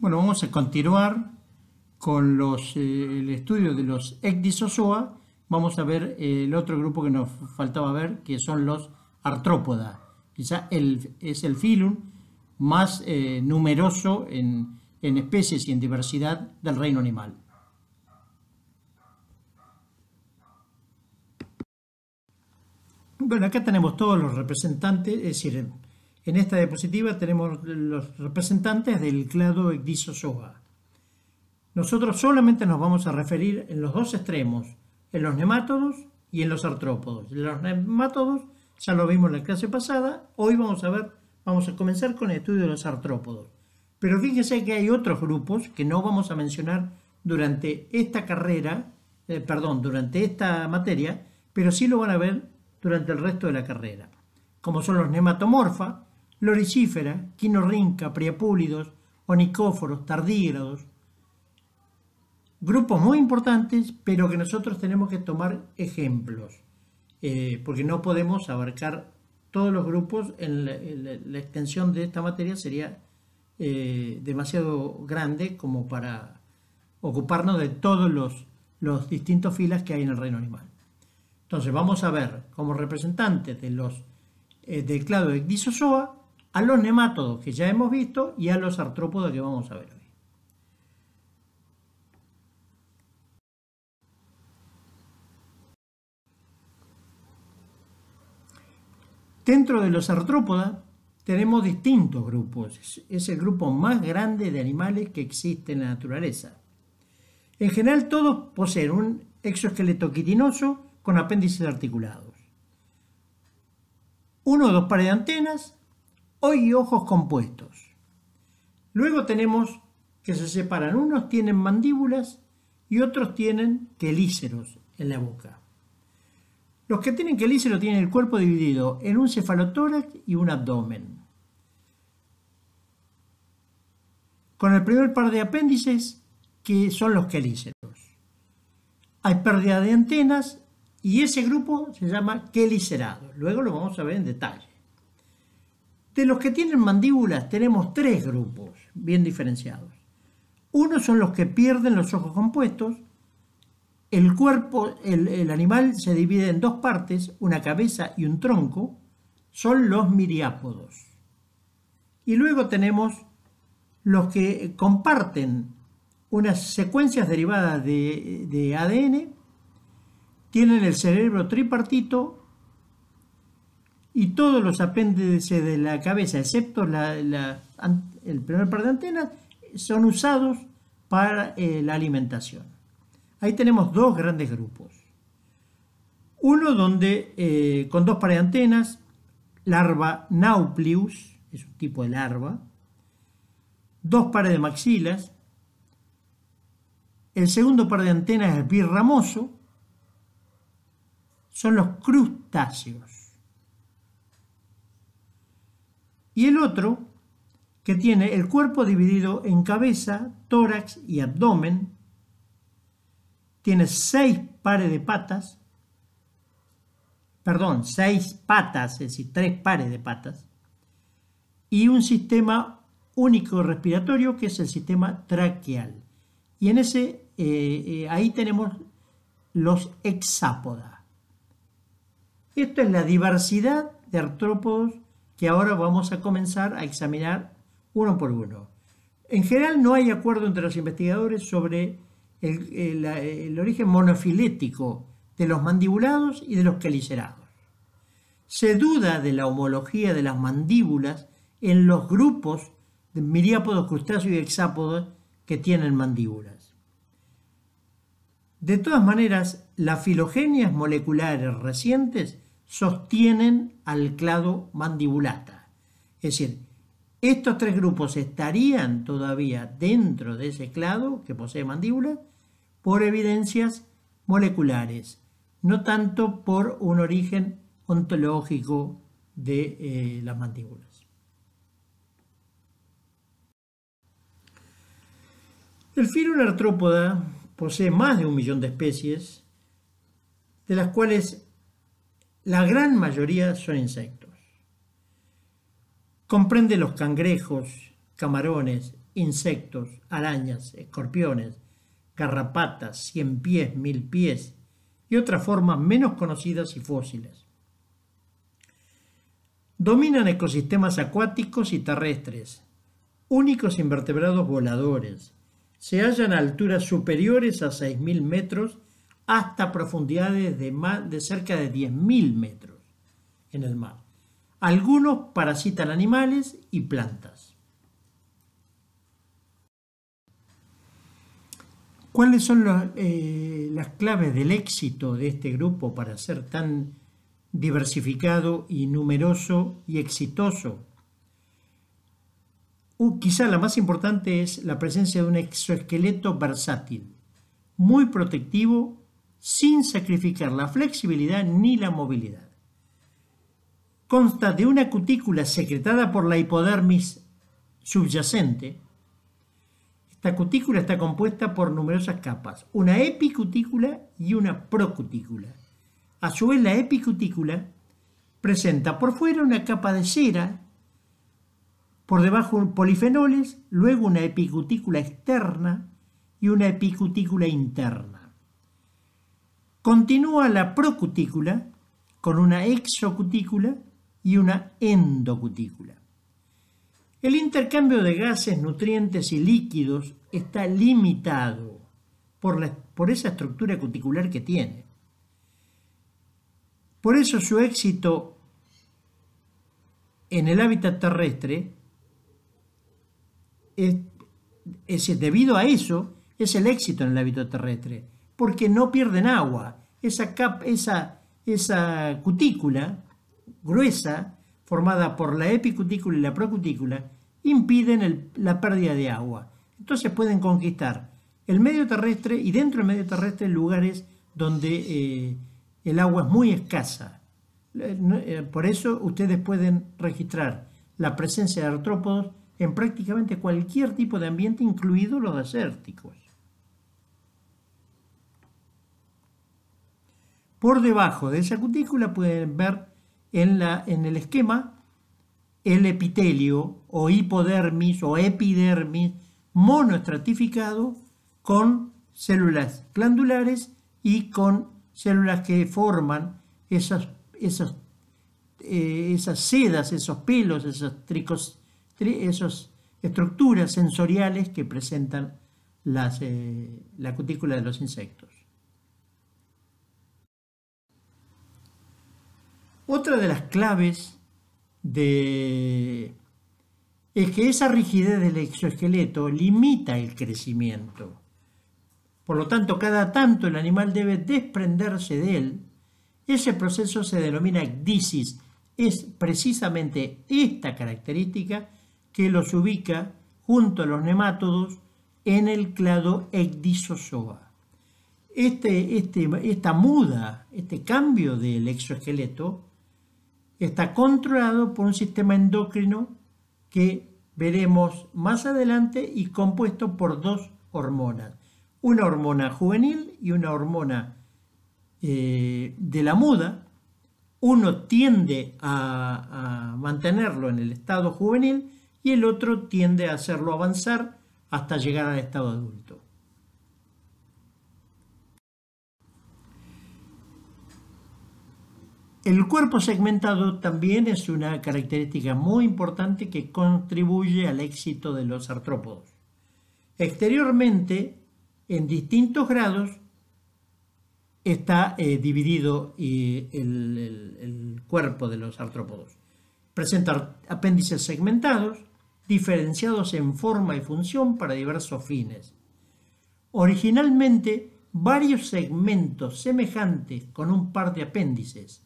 Bueno, vamos a continuar con eh, el estudio de los ecdisozoa. Vamos a ver eh, el otro grupo que nos faltaba ver, que son los artrópoda. Quizá es el filum más eh, numeroso en, especies y en diversidad del reino animal. Bueno, acá tenemos todos los representantes, es decir, en esta diapositiva tenemos los representantes del clado Ecdysozoa. Nosotros solamente nos vamos a referir en los dos extremos, en los nemátodos y en los artrópodos. los nematodos ya lo vimos en la clase pasada, hoy vamos a ver, vamos a comenzar con el estudio de los artrópodos. Pero fíjense que hay otros grupos que no vamos a mencionar durante esta carrera, eh, perdón, durante esta materia, pero sí lo van a ver durante el resto de la carrera, como son los nematomorfa, loricífera, quinorrinca, priapúlidos, onicóforos, tardígrados. Grupos muy importantes, pero que nosotros tenemos que tomar ejemplos, eh, porque no podemos abarcar todos los grupos, en la, extensión de esta materia sería eh, demasiado grande como para ocuparnos de todos los, los distintos filas que hay en el reino animal. Entonces vamos a ver como representantes de los, eh, del clado de a los nemátodos que ya hemos visto y a los artrópodos que vamos a ver hoy. Dentro de los artrópodos tenemos distintos grupos. Es el grupo más grande de animales que existe en la naturaleza. En general todos poseen un exoesqueleto quitinoso con apéndices articulados. Uno o dos pares de antenas hoy ojos compuestos. Luego tenemos que se separan, unos tienen mandíbulas y otros tienen quelíceros en la boca. Los que tienen quelíceros tienen el cuerpo dividido en un cefalotórax y un abdomen. Con el primer par de apéndices, que son los quelíceros. Hay pérdida de antenas y ese grupo se llama quelicerado. Luego lo vamos a ver en detalle. De los que tienen mandíbulas tenemos tres grupos bien diferenciados. Uno son los que pierden los ojos compuestos. El cuerpo, el, animal se divide en dos partes, una cabeza y un tronco. Son los miriápodos. Y luego tenemos los que comparten unas secuencias derivadas de, de ADN, tienen el cerebro tripartito y todos los apéndices de la cabeza, excepto el primer par de antenas, son usados para eh, la alimentación. Ahí tenemos dos grandes grupos. Uno donde eh, con dos pares de antenas, larva nauplius, es un tipo de larva, dos pares de maxilas, el segundo par de antenas es birramoso, son los crustáceos. y el otro que tiene el cuerpo dividido en cabeza, tórax y abdomen, tiene seis pares de patas, perdón, seis patas, es decir, tres pares de patas, y un sistema único respiratorio que es el sistema traqueal. Y en ese, eh, eh, ahí tenemos los hexápodas. Esto es la diversidad de artrópodos que ahora vamos a comenzar a examinar uno por uno. En general no hay acuerdo entre los investigadores sobre el, eh, origen monofilético de los mandibulados y de los calicerados. Se duda de la homología de las mandíbulas en los grupos de miriápodos, crustáceos y hexápodos que tienen mandíbulas. De todas maneras, las filogenias moleculares recientes sostienen al clado mandibulata. Es decir, estos tres grupos estarían todavía dentro de ese clado que posee mandíbula por evidencias moleculares, no tanto por un origen ontológico de eh, las mandíbulas. El filo artrópoda posee más de un millón de especies, de las cuales la gran mayoría son insectos. Comprende los cangrejos, camarones, insectos, arañas, escorpiones, garrapatas, cien pies, mil pies y otras formas menos conocidas y fósiles. Dominan ecosistemas acuáticos y terrestres, únicos invertebrados voladores. Se hallan a alturas superiores a 6.000 metros hasta profundidades de, de cerca de 10.000 metros en el mar. Algunos parasitan animales y plantas. ¿Cuáles son eh, las claves del éxito de este grupo para ser tan diversificado y numeroso y exitoso? quizá la más importante es la presencia de un exoesqueleto versátil, muy protectivo sin sacrificar la flexibilidad ni la movilidad. Consta de una cutícula secretada por la hipodermis subyacente. Esta cutícula está compuesta por numerosas capas, una epicutícula y una procutícula. A su vez, la epicutícula presenta por fuera una capa de cera, por debajo polifenoles, luego una epicutícula externa y una epicutícula interna. Continúa la procutícula con una exocutícula y una endocutícula. El intercambio de gases, nutrientes y líquidos está limitado por, esa estructura cuticular que tiene. Por eso su éxito en el hábitat terrestre es, debido a eso es el éxito en el hábitat terrestre, porque no pierden agua, esa, cap, esa, cutícula gruesa, formada por la epicutícula y la procutícula, impiden la pérdida de agua. Entonces pueden conquistar el medio terrestre y dentro del medio terrestre lugares donde eh, el agua es muy escasa. Eh, eh, por eso ustedes pueden registrar la presencia de artrópodos en prácticamente cualquier tipo de ambiente, incluido los desérticos. Por debajo de esa cutícula pueden ver en, la, en el esquema el epitelio o hipodermis o epidermis monoestratificado con células glandulares y con células que forman esas, esas, eh, esas sedas, esos pelos, esas, tricos, estructuras sensoriales que presentan las, eh, la cutícula de los insectos. Otra de las claves es que esa rigidez del exoesqueleto limita el crecimiento. Por lo tanto, cada tanto el animal debe desprenderse de él. Ese proceso se denomina ecdisis. Es precisamente esta característica que los ubica junto a los nematodos en el clado ecdisozoa. Este, este, esta muda, este cambio del exoesqueleto, está controlado por un sistema endocrino que veremos más adelante y compuesto por dos hormonas, una hormona juvenil y una hormona eh, de la muda. Uno tiende a mantenerlo en el estado juvenil y el otro tiende a hacerlo avanzar hasta llegar al estado adulto. El cuerpo segmentado también es una característica muy importante que contribuye al éxito de los artrópodos. Exteriormente, en distintos grados, está eh, dividido eh, el, el cuerpo de los artrópodos. Presenta apéndices segmentados, diferenciados en forma y función para diversos fines. Originalmente, varios segmentos semejantes con un par de apéndices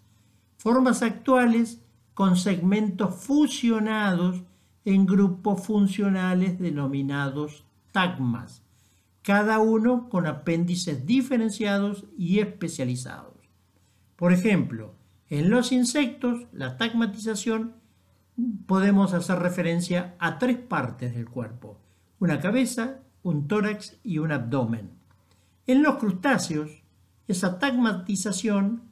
formas actuales con segmentos fusionados en grupos funcionales denominados tagmas, cada uno con apéndices diferenciados y especializados. Por ejemplo, en los insectos, la tagmatización podemos hacer referencia a tres partes del cuerpo, una cabeza, un tórax y un abdomen. En los crustáceos, esa tagmatización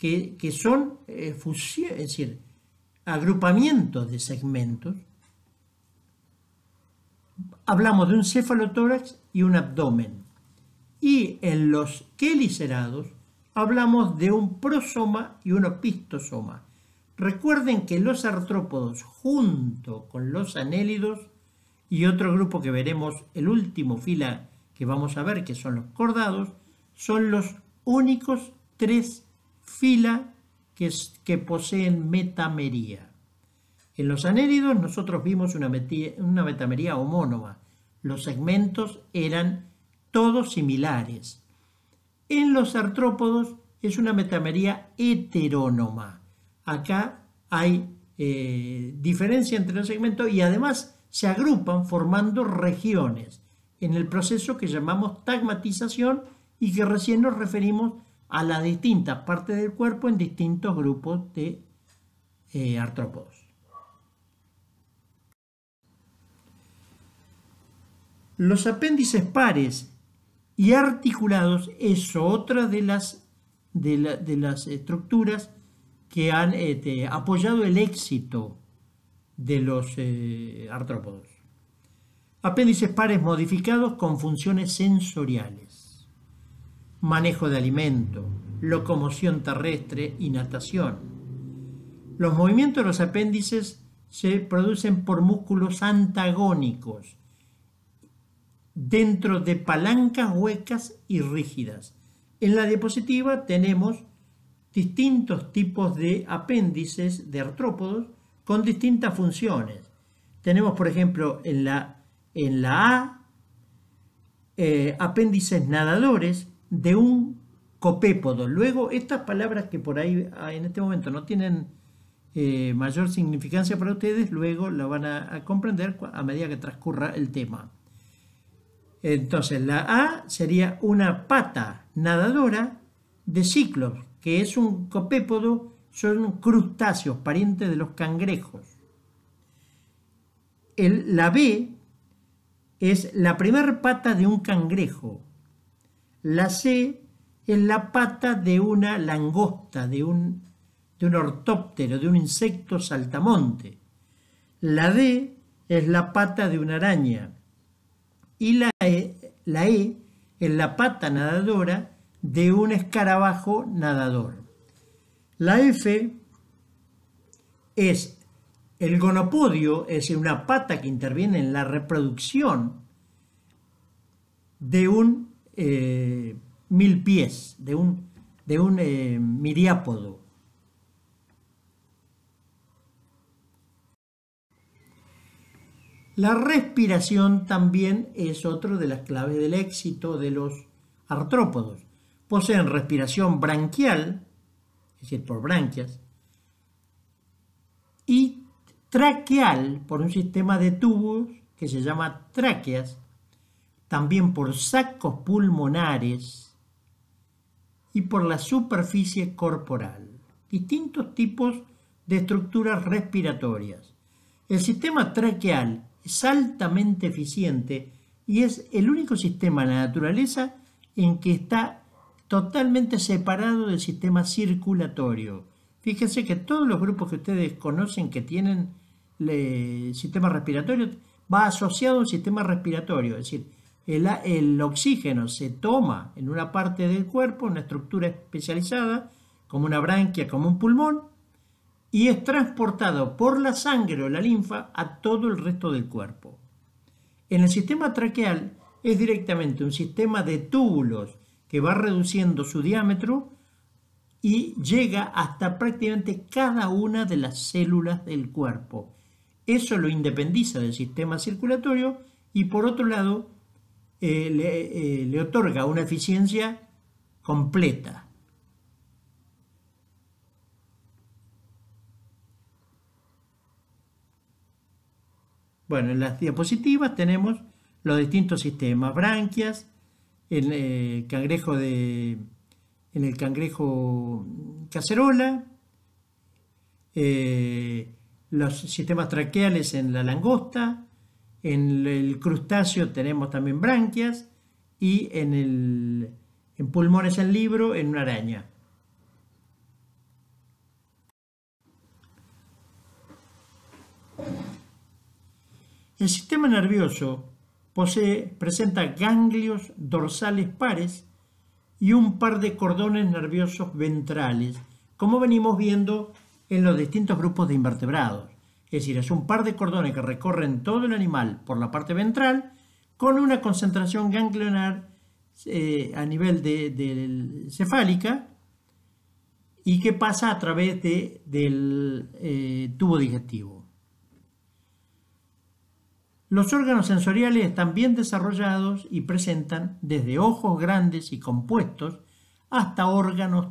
que, son eh, es decir, agrupamientos de segmentos. Hablamos de un cefalotórax y un abdomen. Y en los quelicerados hablamos de un prosoma y un opistosoma. Recuerden que los artrópodos junto con los anélidos y otro grupo que veremos, el último fila que vamos a ver, que son los cordados, son los únicos tres fila que, poseen metamería. En los anéridos nosotros vimos una, metamería homónoma. Los segmentos eran todos similares. En los artrópodos es una metamería heterónoma. Acá hay eh, diferencia entre los segmentos y además se agrupan formando regiones en el proceso que llamamos tagmatización y que recién nos referimos a las distintas partes del cuerpo en distintos grupos de eh, artrópodos. Los apéndices pares y articulados es otra de las, de las estructuras que han este, apoyado el éxito de los eh, artrópodos. Apéndices pares modificados con funciones sensoriales manejo de alimento, locomoción terrestre y natación. Los movimientos de los apéndices se producen por músculos antagónicos dentro de palancas huecas y rígidas. En la diapositiva tenemos distintos tipos de apéndices de artrópodos con distintas funciones. Tenemos, por ejemplo, en la, A, eh, apéndices nadadores de un copépodo. Luego, estas palabras que por ahí ah, en este momento no tienen eh, mayor significancia para ustedes, luego la van a, comprender a medida que transcurra el tema. Entonces, la A sería una pata nadadora de ciclos, que es un copépodo, son crustáceos, parientes de los cangrejos. El, la B es la primer pata de un cangrejo, la C es la pata de una langosta, de un, un ortóptero, de un insecto saltamonte. La D es la pata de una araña. Y la E, la e en la pata nadadora de un escarabajo nadador. La F es el gonopodio, es una pata que interviene en la reproducción de un eh, mil pies, de un, de un eh, miriápodo. La respiración también es otra de las claves del éxito de los artrópodos. Poseen respiración branquial, es decir, por branquias, y traqueal, por un sistema de tubos que se llama tráqueas, también por sacos pulmonares y por la superficie corporal. Distintos tipos de estructuras respiratorias. El sistema traqueal es altamente eficiente y es el único sistema en la naturaleza en que está totalmente separado del sistema circulatorio. Fíjense que todos los grupos que ustedes conocen que tienen el eh, sistema respiratorio va asociado al un sistema respiratorio, es decir, el, oxígeno se toma en una parte del cuerpo, una estructura especializada, como una branquia, como un pulmón, y es transportado por la sangre o la linfa a todo el resto del cuerpo. En el sistema traqueal es directamente un sistema de túbulos que va reduciendo su diámetro y llega hasta prácticamente cada una de las células del cuerpo. Eso lo independiza del sistema circulatorio y por otro lado eh, eh, le, otorga una eficiencia completa. Bueno, en las diapositivas tenemos los distintos sistemas, branquias, en el eh, cangrejo de en el cangrejo cacerola, los sistemas traqueales en la langosta, en el crustáceo tenemos también branquias y en, el, en pulmones en libro en una araña. El sistema nervioso presenta ganglios dorsales pares y un par de cordones nerviosos ventrales, como venimos viendo en los distintos grupos de invertebrados es decir, es un par de cordones que recorren todo el animal por la parte ventral con una concentración ganglionar eh, a nivel de, cefálica y que pasa a través del eh, tubo digestivo. Los órganos sensoriales están bien desarrollados y presentan desde ojos grandes y compuestos hasta órganos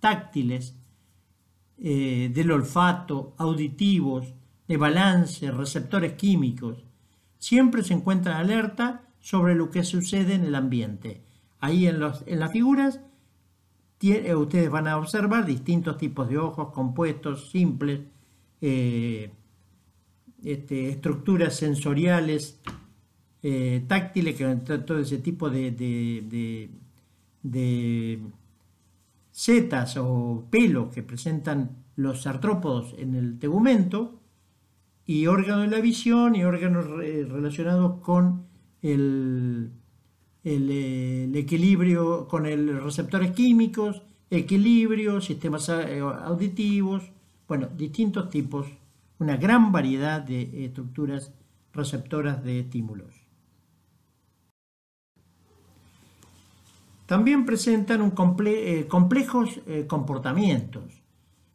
táctiles eh, del olfato, auditivos, de balance, receptores químicos. Siempre se encuentran alerta sobre lo que sucede en el ambiente. Ahí en, las figuras eh, ustedes van a observar distintos tipos de ojos, compuestos, simples, eh, este, estructuras sensoriales, eh, táctiles, que, todo ese tipo de setas o pelos que presentan los artrópodos en el tegumento, y órganos de la visión y órganos eh, relacionados con eh, el, equilibrio, con el receptores químicos, equilibrio, sistemas eh, auditivos, bueno, distintos tipos, una gran variedad de estructuras receptoras de estímulos. También presentan un complejos comportamientos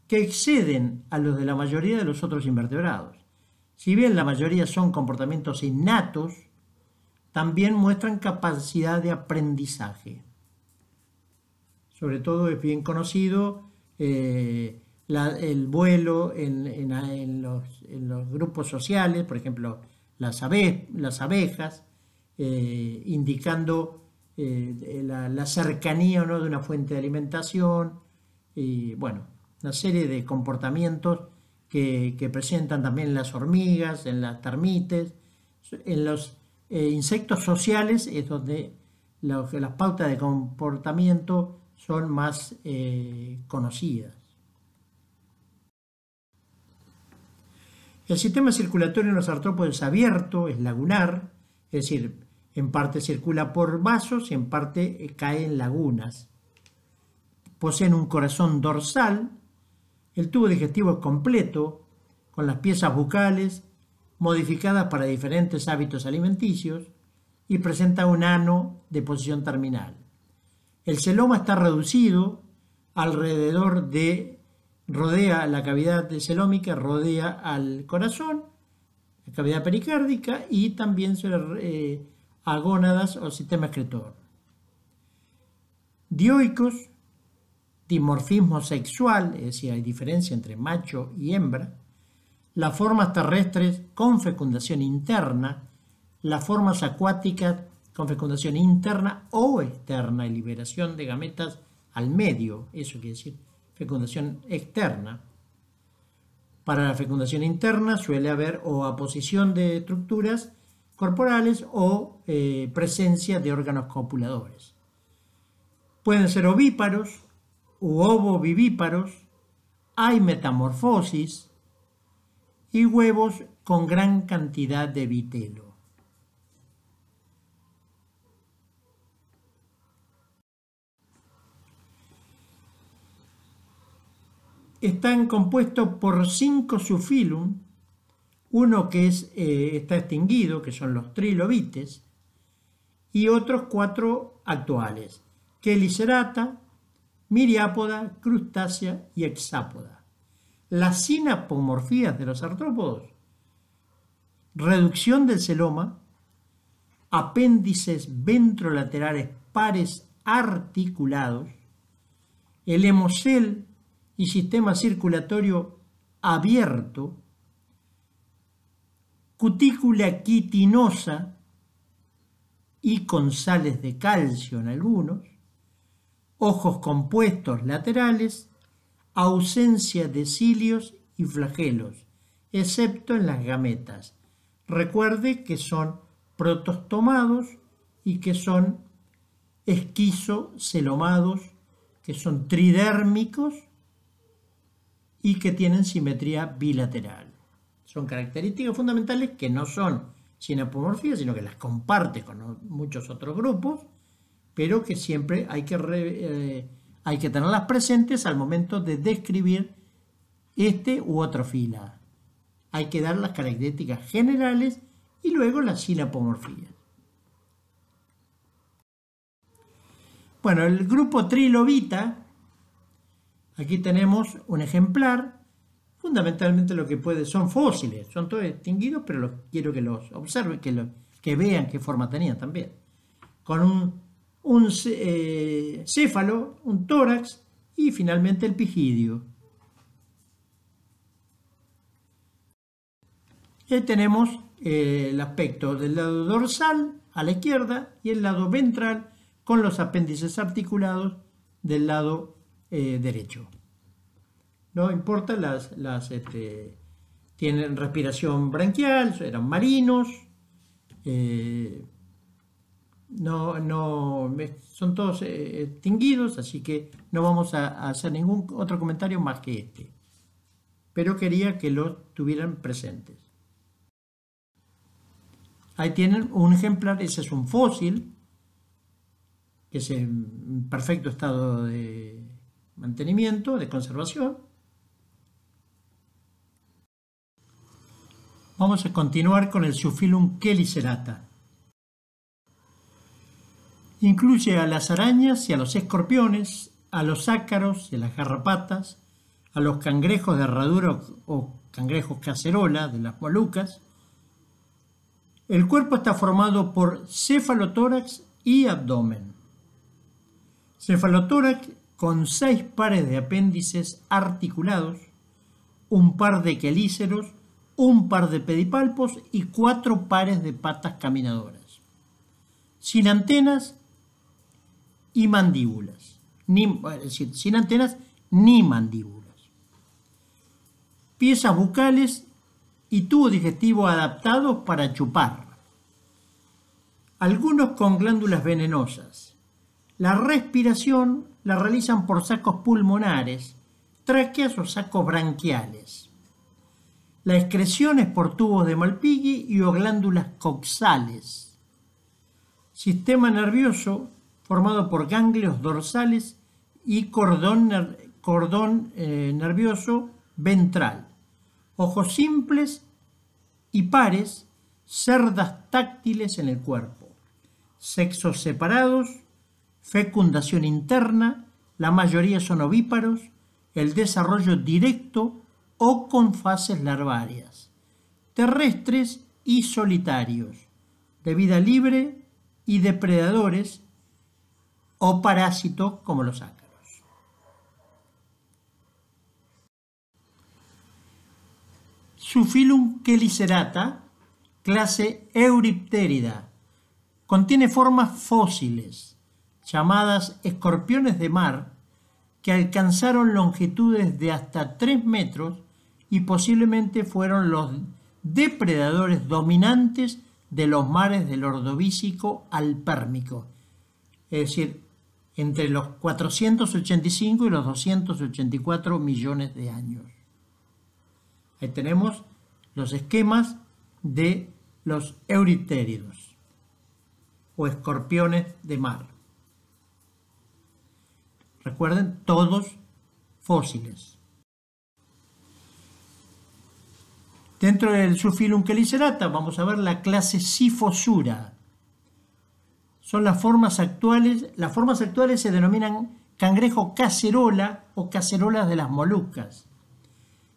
que exceden a los de la mayoría de los otros invertebrados. Si bien la mayoría son comportamientos innatos, también muestran capacidad de aprendizaje. Sobre todo es bien conocido eh, el vuelo en, los, grupos sociales, por ejemplo, las, abejas, eh, indicando eh, la, la, cercanía ¿no? de una fuente de alimentación, y bueno, una serie de comportamientos que, presentan también las hormigas, en las termites, en los eh, insectos sociales es donde las pautas de comportamiento son más eh, conocidas. El sistema circulatorio en los artrópodos es abierto, es lagunar, es decir, en parte circula por vasos y en parte eh, cae en lagunas. Poseen un corazón dorsal el tubo digestivo es completo, con las piezas bucales modificadas para diferentes hábitos alimenticios y presenta un ano de posición terminal. El celoma está reducido alrededor de, rodea la cavidad celómica, rodea al corazón, la cavidad pericárdica y también sus eh, agónadas o sistema excretor. Dioicos dimorfismo sexual, es decir, hay diferencia entre macho y hembra, las formas terrestres con fecundación interna, las formas acuáticas con fecundación interna o externa y liberación de gametas al medio, eso quiere decir fecundación externa. Para la fecundación interna suele haber o aposición de estructuras corporales o eh, presencia de órganos copuladores. Pueden ser ovíparos, u vivíparos, hay metamorfosis y huevos con gran cantidad de vitelo. Están compuestos por cinco sufilum, uno que eh, está extinguido, que son los trilobites, y otros cuatro actuales, que Kelicerata, miriápoda, crustácea y hexápoda. Las sinapomorfías de los artrópodos, reducción del celoma, apéndices ventrolaterales pares articulados, el hemocel y sistema circulatorio abierto, cutícula quitinosa y con sales de calcio en algunos, ojos compuestos laterales, ausencia de cilios y flagelos, excepto en las gametas. Recuerde que son protostomados y que son esquizocelomados, que son tridérmicos y que tienen simetría bilateral. Son características fundamentales que no son sinapomorfías, sino que las comparte con muchos otros grupos pero que siempre hay que, eh, hay que tenerlas presentes al momento de describir este u otro fila. Hay que dar las características generales y luego las silapomorfías. Bueno, el grupo trilobita, aquí tenemos un ejemplar, fundamentalmente lo que puede son fósiles, son todos extinguidos, pero los, quiero que los observen, que, lo, que vean qué forma tenían también, con un un eh, céfalo, un tórax y finalmente el pigidio. tenemos eh, el aspecto del lado dorsal a la izquierda y el lado ventral con los apéndices articulados del lado eh, derecho. No importa, las, las este, tienen respiración branquial, eran marinos, no, no, son todos extinguidos eh, eh, así que no vamos a, hacer ningún otro comentario más que este. Pero quería que los tuvieran presentes. Ahí tienen un ejemplar, ese es un fósil, que es en perfecto estado de mantenimiento, de conservación. Vamos a continuar con el Sufilum kelicerata Incluye a las arañas y a los escorpiones, a los ácaros y a las garrapatas, a los cangrejos de herradura o cangrejos cacerola de las molucas. El cuerpo está formado por cefalotórax y abdomen. Cefalotórax con seis pares de apéndices articulados, un par de quelíceros, un par de pedipalpos y cuatro pares de patas caminadoras. Sin antenas y mandíbulas. sin antenas ni mandíbulas. Piezas bucales y tubo digestivo adaptados para chupar. Algunos con glándulas venenosas. La respiración la realizan por sacos pulmonares, tráqueas o sacos branquiales. La excreción es por tubos de Malpighi y o glándulas coxales. Sistema nervioso formado por ganglios dorsales y cordón, eh, nervioso ventral. Ojos simples y pares, cerdas táctiles en el cuerpo. Sexos separados, fecundación interna, la mayoría son ovíparos, el desarrollo directo o con fases larvarias. Terrestres y solitarios, de vida libre y depredadores o parásitos como los ácaros. Su filum chelicerata, clase Euripterida, contiene formas fósiles, llamadas escorpiones de mar, que alcanzaron longitudes de hasta 3 metros y posiblemente fueron los depredadores dominantes de los mares del Ordovícico al Pérmico, es decir, entre los 485 y los 284 millones de años. Ahí tenemos los esquemas de los euritéridos o escorpiones de mar. Recuerden, todos fósiles. Dentro del sufilum chelicerata vamos a ver la clase Sifosura, son las formas actuales. Las formas actuales se denominan cangrejo cacerola o cacerolas de las moluscas.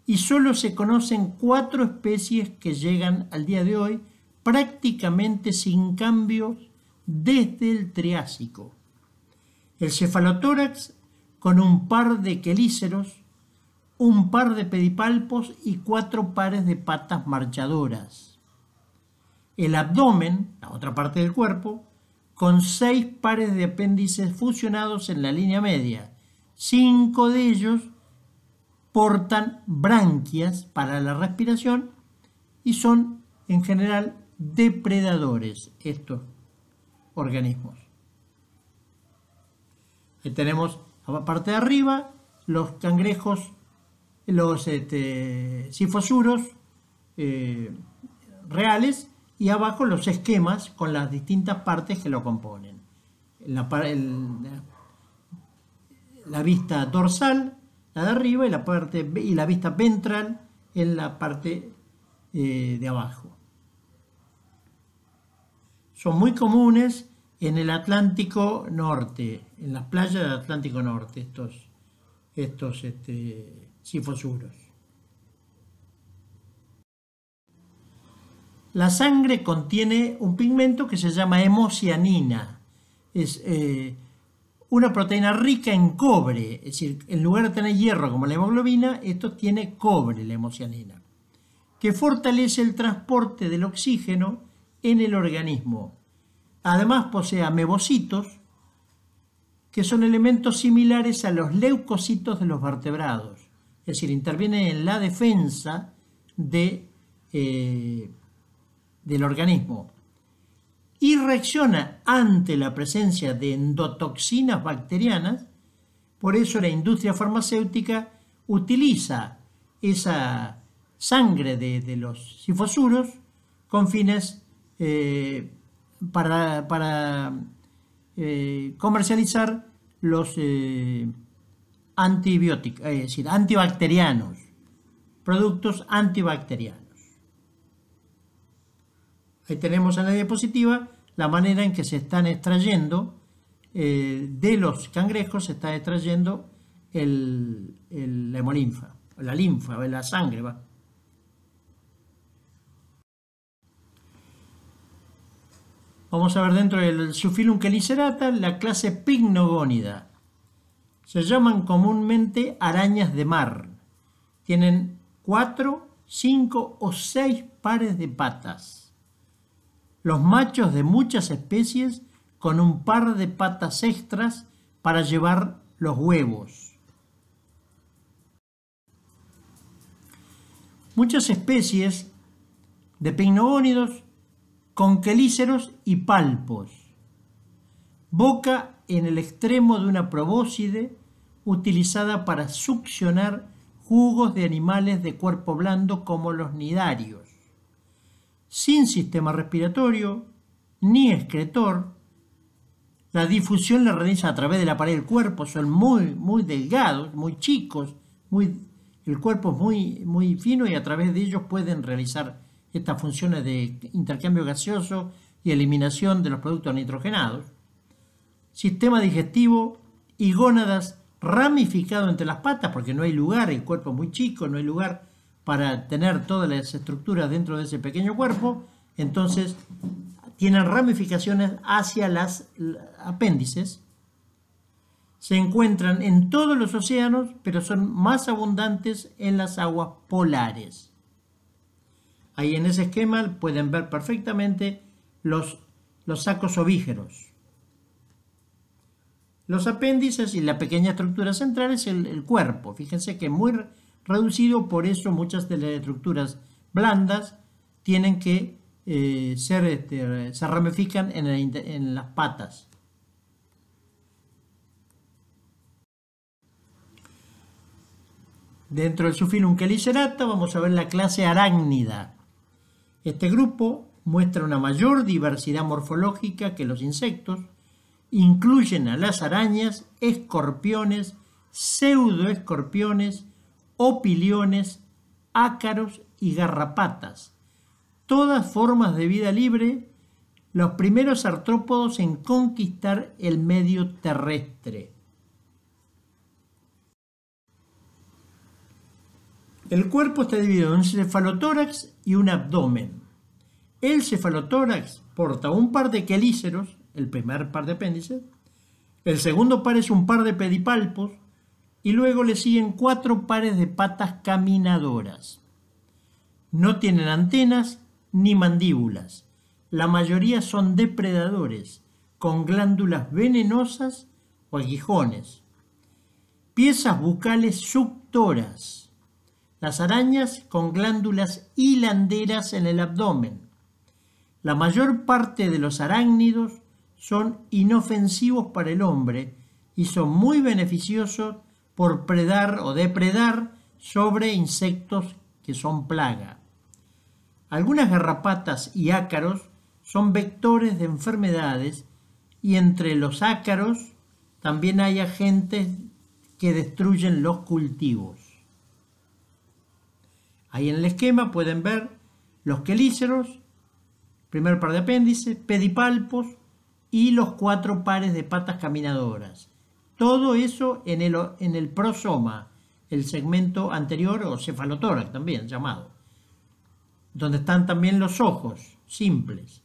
Y solo se conocen cuatro especies que llegan al día de hoy prácticamente sin cambios desde el Triásico. El cefalotórax con un par de quelíceros, un par de pedipalpos y cuatro pares de patas marchadoras. El abdomen, la otra parte del cuerpo, con seis pares de apéndices fusionados en la línea media. Cinco de ellos portan branquias para la respiración y son en general depredadores estos organismos. Ahí tenemos la parte de arriba los cangrejos, los este, cifosuros eh, reales y abajo los esquemas con las distintas partes que lo componen. La, vista dorsal, la de arriba, y la, parte, y la vista ventral en la parte eh, de abajo. Son muy comunes en el Atlántico Norte, en las playas del Atlántico Norte, estos, estos este, La sangre contiene un pigmento que se llama hemocianina. Es eh, una proteína rica en cobre. Es decir, en lugar de tener hierro como la hemoglobina, esto tiene cobre, la hemocianina, que fortalece el transporte del oxígeno en el organismo. Además posee amebocitos, que son elementos similares a los leucocitos de los vertebrados. Es decir, interviene en la defensa de... Eh, del organismo y reacciona ante la presencia de endotoxinas bacterianas, por eso la industria farmacéutica utiliza esa sangre de, los cifosuros con fines eh, para, eh, comercializar los eh, antibióticos, es decir, antibacterianos, productos antibacterianos. Ahí tenemos en la diapositiva la manera en que se están extrayendo eh, de los cangrejos, se está extrayendo el, la hemolinfa, la linfa, la sangre. Va. Vamos a ver dentro del Sufilum chelicerata la clase Pignogónida. Se llaman comúnmente arañas de mar. Tienen cuatro, cinco o seis pares de patas los machos de muchas especies con un par de patas extras para llevar los huevos. Muchas especies de pignobónidos con quelíceros y palpos. Boca en el extremo de una probóscide utilizada para succionar jugos de animales de cuerpo blando como los nidarios sin sistema respiratorio ni excretor. La difusión la realiza a través de la pared del cuerpo, son muy, muy delgados, muy chicos, muy, el cuerpo es muy, muy fino y a través de ellos pueden realizar estas funciones de intercambio gaseoso y eliminación de los productos nitrogenados. Sistema digestivo, y gónadas ramificado entre las patas, porque no hay lugar, el cuerpo es muy chico, no hay lugar para tener todas las estructuras dentro de ese pequeño cuerpo, entonces tienen ramificaciones hacia las apéndices, se encuentran en todos los océanos, pero son más abundantes en las aguas polares. Ahí en ese esquema pueden ver perfectamente los, los sacos ovígeros. Los apéndices y la pequeña estructura central es el, el cuerpo. Fíjense que muy reducido, por eso muchas de las estructuras blandas tienen que eh, ser, este, se ramifican en, las patas. Dentro del sufilum chelicerata vamos a ver la clase arácnida. Este grupo muestra una mayor diversidad morfológica que los insectos, incluyen a las arañas, escorpiones, pseudoescorpiones, opiliones, ácaros y garrapatas, todas formas de vida libre, los primeros artrópodos en conquistar el medio terrestre. El cuerpo está dividido en un cefalotórax y un abdomen. El cefalotórax porta un par de quelíceros, el primer par de apéndices, el segundo par es un par de pedipalpos, y luego le siguen cuatro pares de patas caminadoras. No tienen antenas ni mandíbulas. La mayoría son depredadores, con glándulas venenosas o aguijones. Piezas bucales suctoras. Las arañas con glándulas hilanderas en el abdomen. La mayor parte de los arácnidos son inofensivos para el hombre y son muy beneficiosos por predar o depredar sobre insectos que son plaga. Algunas garrapatas y ácaros son vectores de enfermedades y entre los ácaros también hay agentes que destruyen los cultivos. Ahí en el esquema pueden ver los quelíceros, primer par de apéndices, pedipalpos y los cuatro pares de patas caminadoras. Todo eso en el, prosoma, el segmento anterior o cefalotórax también llamado, donde están también los ojos simples.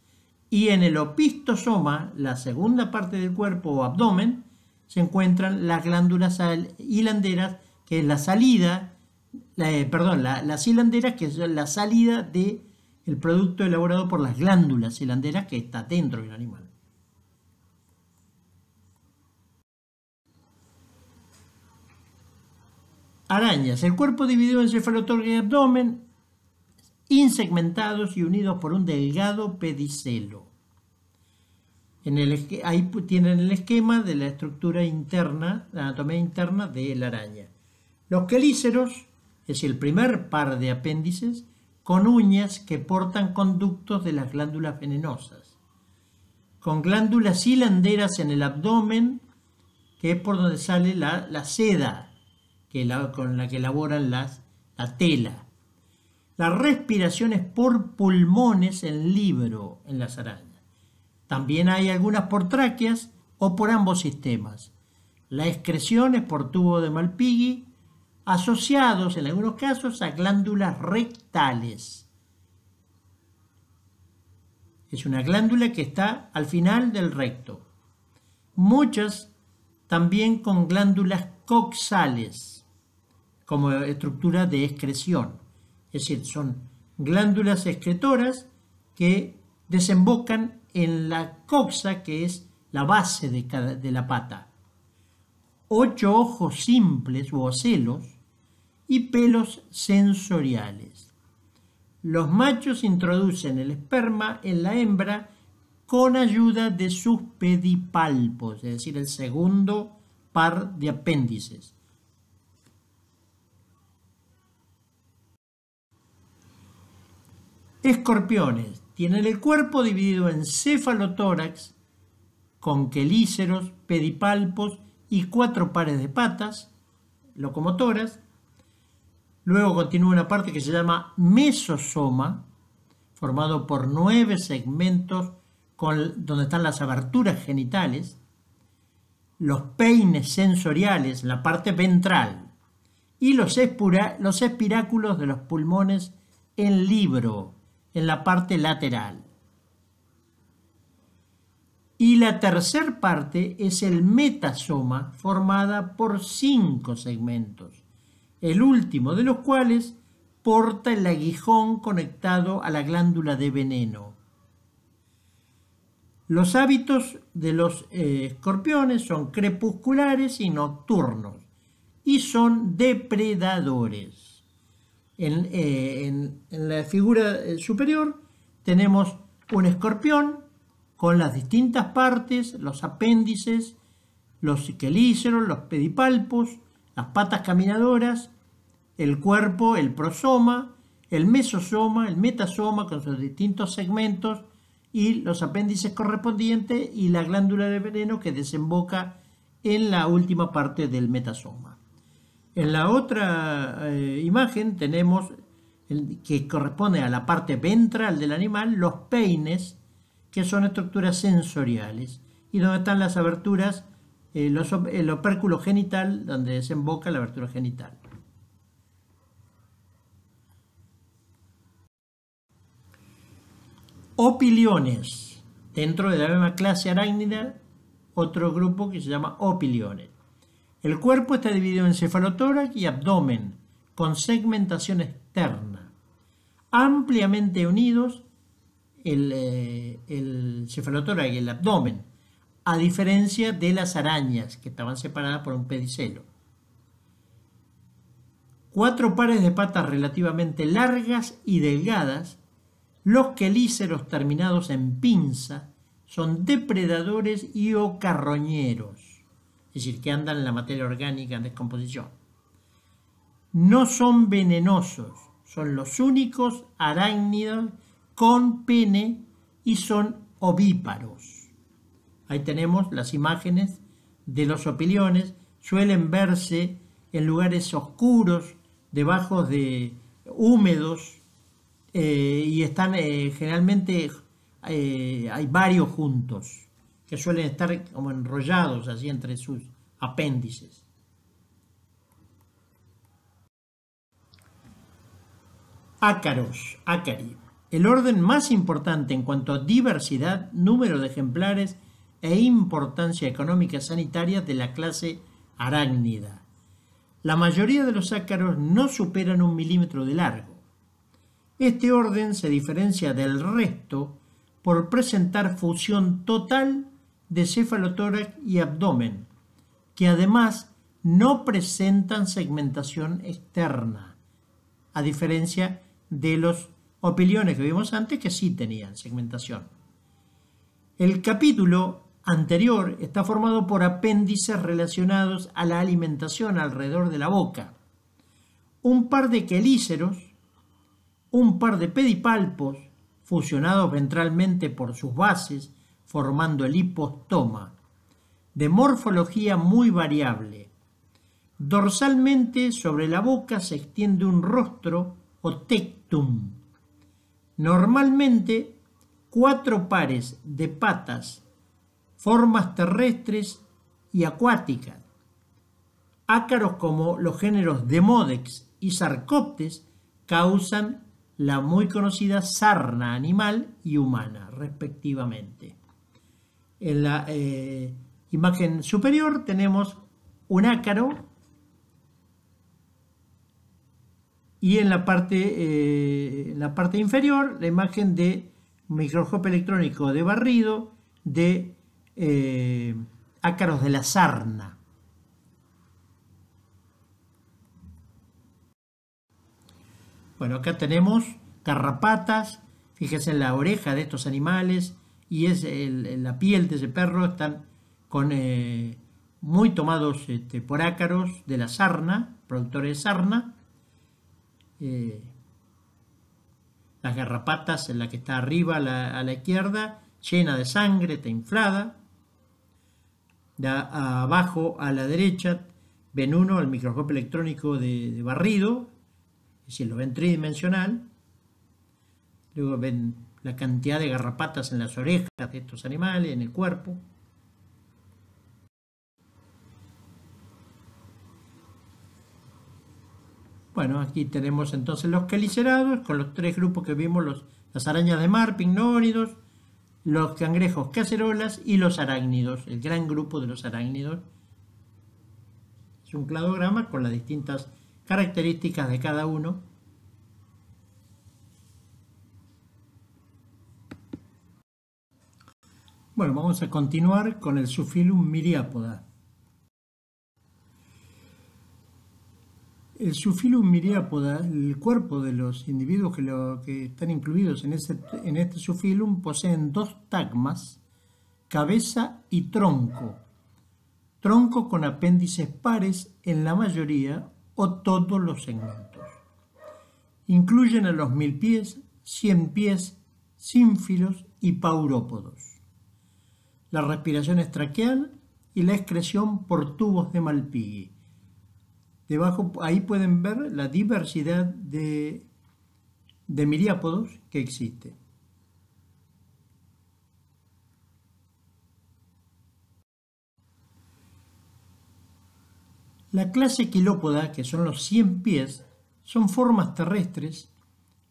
Y en el opistosoma, la segunda parte del cuerpo o abdomen, se encuentran las glándulas hilanderas, que es la salida, eh, perdón, las hilanderas, que es la salida del producto elaborado por las glándulas hilanderas que está dentro del animal. arañas. El cuerpo dividido en cefalotórax y abdomen, insegmentados y unidos por un delgado pedicelo. En el, ahí tienen el esquema de la estructura interna, la anatomía interna de la araña. Los quelíceros, es el primer par de apéndices, con uñas que portan conductos de las glándulas venenosas, con glándulas hilanderas en el abdomen, que es por donde sale la seda, con la que elaboran las, la tela. La respiración es por pulmones en libro en las arañas. También hay algunas por tráqueas o por ambos sistemas. La excreción es por tubo de Malpighi, asociados en algunos casos a glándulas rectales. Es una glándula que está al final del recto. Muchas también con glándulas coxales como estructura de excreción. Es decir, son glándulas excretoras que desembocan en la coxa, que es la base de, la pata. Ocho ojos simples o ocelos y pelos sensoriales. Los machos introducen el esperma en la hembra con ayuda de sus pedipalpos, es decir, el segundo par de apéndices Escorpiones. Tienen el cuerpo dividido en cefalotórax, con quelíceros, pedipalpos y cuatro pares de patas locomotoras. Luego continúa una parte que se llama mesosoma, formado por nueve segmentos con, donde están las aberturas genitales, los peines sensoriales, la parte ventral, y los, los espiráculos de los pulmones en libro en la parte lateral. Y la tercera parte es el metasoma formada por cinco segmentos, el último de los cuales porta el aguijón conectado a la glándula de veneno. Los hábitos de los eh, escorpiones son crepusculares y nocturnos y son depredadores. Eh, en, la figura eh, superior tenemos un escorpión con las distintas partes, los apéndices, los quelíceros, los pedipalpos, las patas caminadoras, el cuerpo, el prosoma, el mesosoma, el metasoma con sus distintos segmentos y los apéndices correspondientes y la glándula de veneno que desemboca en la última parte del metasoma. En la otra eh, imagen tenemos que corresponde a la parte ventral del animal, los peines, que son estructuras sensoriales, y donde están las aberturas, eh, el opérculo genital, donde desemboca la abertura genital. Opiliones. Dentro de la misma clase arácnida, otro grupo que se llama opiliones. El cuerpo está dividido en cefalotórax y abdomen, con segmentación externa. Ampliamente unidos eh, el, cefalotórax y el abdomen, a diferencia de las arañas, que estaban separadas por un pedicelo. Cuatro pares de patas relativamente largas y delgadas, los quelíceros terminados en pinza son depredadores y o carroñeros es decir, que andan en la materia orgánica en descomposición. No son venenosos, son los únicos arácnidos con pene y son ovíparos. Ahí tenemos las imágenes de los opiliones, suelen verse en lugares oscuros, debajo de húmedos, eh, y están eh, generalmente, eh, hay varios juntos que suelen estar como enrollados así entre sus apéndices. Ácaros, El orden más importante en cuanto a diversidad, número de ejemplares e importancia económica sanitaria de la clase arácnida. La mayoría de los ácaros no superan un milímetro de largo. Este orden se diferencia del resto por presentar fusión total de cefalotórax y abdomen, que además no presentan segmentación externa, a diferencia de los opiliones que vimos antes que sí tenían segmentación. El capítulo anterior está formado por apéndices relacionados a la alimentación alrededor de la boca, un par de quelíceros, un par de pedipalpos, fusionados ventralmente por sus bases formando el hipostoma, de morfología muy variable. Dorsalmente sobre la boca se extiende un rostro o tectum. Normalmente cuatro pares de patas, formas terrestres y acuáticas. Ácaros como los géneros Demodex y Sarcoptes causan la muy conocida sarna animal y humana, respectivamente. En la eh, imagen superior tenemos un ácaro y en la parte, eh, la parte inferior la imagen de microscopio electrónico de barrido de eh, ácaros de la sarna. Bueno, acá tenemos garrapatas, fíjense en la oreja de estos animales, y es la piel de ese perro están con, eh, muy tomados este, por ácaros de la sarna, productores de sarna, eh, las garrapatas en la que está arriba a la, izquierda, llena de sangre, está inflada, abajo a la derecha ven uno al microscopio electrónico de, barrido, es decir, lo ven tridimensional, luego ven la cantidad de garrapatas en las orejas de estos animales, en el cuerpo. Bueno, aquí tenemos entonces los quelicerados, con los tres grupos que vimos, los, las arañas de mar, pignónidos, los cangrejos cacerolas y los arácnidos, el gran grupo de los arácnidos. Es un cladograma con las distintas características de cada uno. Bueno, vamos a continuar con el Sufilum miriápoda. El Sufilum miriápoda, el cuerpo de los individuos que, lo, que están incluidos en, en este Sufilum, poseen dos tagmas, cabeza y tronco. Tronco con apéndices pares en la mayoría o todos los segmentos. Incluyen a los mil pies, cien pies, sínfilos y paurópodos la respiración extraqueal y la excreción por tubos de Malpighi. Debajo, ahí pueden ver la diversidad de, de miriápodos que existe. La clase quilópoda, que son los 100 pies, son formas terrestres.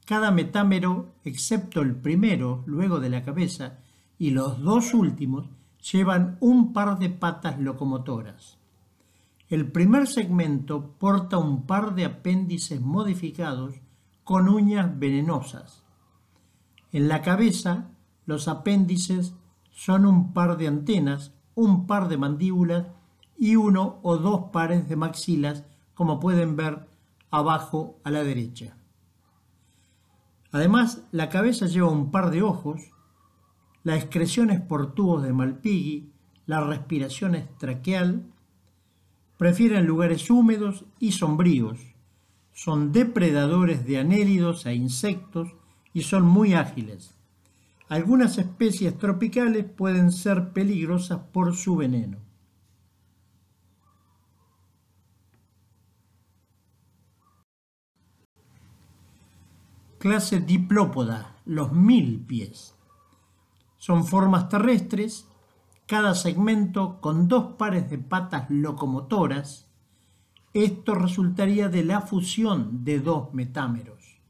Cada metámero, excepto el primero, luego de la cabeza, y los dos últimos llevan un par de patas locomotoras. El primer segmento porta un par de apéndices modificados con uñas venenosas. En la cabeza, los apéndices son un par de antenas, un par de mandíbulas y uno o dos pares de maxilas, como pueden ver abajo a la derecha. Además, la cabeza lleva un par de ojos, la excreción es por tubos de Malpighi, la respiración es traqueal, prefieren lugares húmedos y sombríos, son depredadores de anélidos e insectos y son muy ágiles. Algunas especies tropicales pueden ser peligrosas por su veneno. Clase Diplópoda, los mil pies. Son formas terrestres, cada segmento con dos pares de patas locomotoras. Esto resultaría de la fusión de dos metámeros.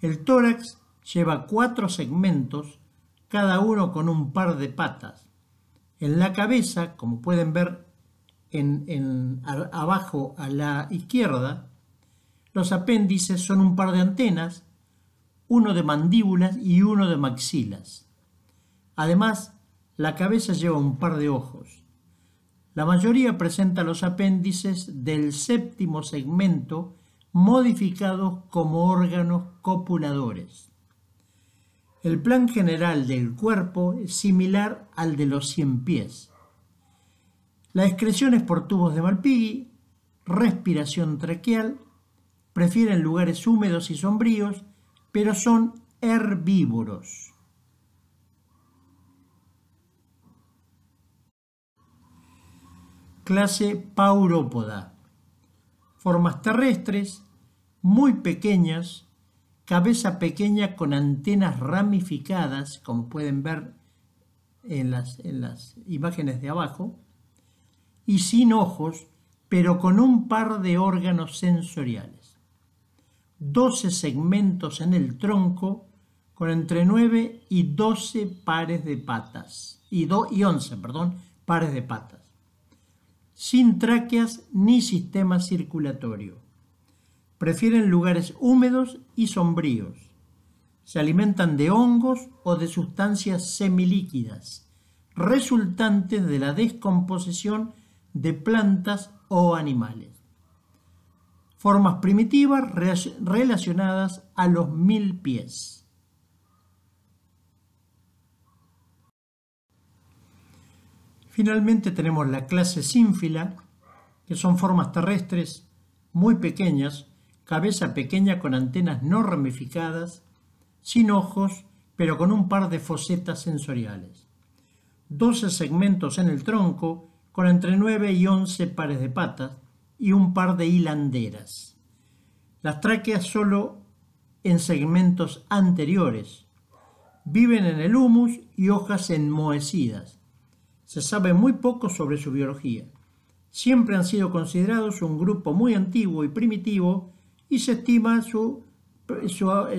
El tórax lleva cuatro segmentos, cada uno con un par de patas. En la cabeza, como pueden ver en, abajo a la izquierda, los apéndices son un par de antenas, uno de mandíbulas y uno de maxilas. Además, la cabeza lleva un par de ojos. La mayoría presenta los apéndices del séptimo segmento modificados como órganos copuladores. El plan general del cuerpo es similar al de los cien pies. La excreción es por tubos de Malpighi, respiración traqueal, prefieren lugares húmedos y sombríos, pero son herbívoros. clase Paurópoda. Formas terrestres, muy pequeñas, cabeza pequeña con antenas ramificadas, como pueden ver en las, imágenes de abajo, y sin ojos, pero con un par de órganos sensoriales. 12 segmentos en el tronco, con entre 9 y 12 pares de patas, y, y 11 perdón, pares de patas sin tráqueas ni sistema circulatorio. Prefieren lugares húmedos y sombríos. Se alimentan de hongos o de sustancias semilíquidas, resultantes de la descomposición de plantas o animales. Formas primitivas relacionadas a los mil pies. Finalmente tenemos la clase sínfila, que son formas terrestres muy pequeñas, cabeza pequeña con antenas no ramificadas, sin ojos, pero con un par de fosetas sensoriales. 12 segmentos en el tronco, con entre 9 y 11 pares de patas y un par de hilanderas. Las tráqueas solo en segmentos anteriores. Viven en el humus y hojas enmohecidas. Se sabe muy poco sobre su biología. Siempre han sido considerados un grupo muy antiguo y primitivo y se estima su,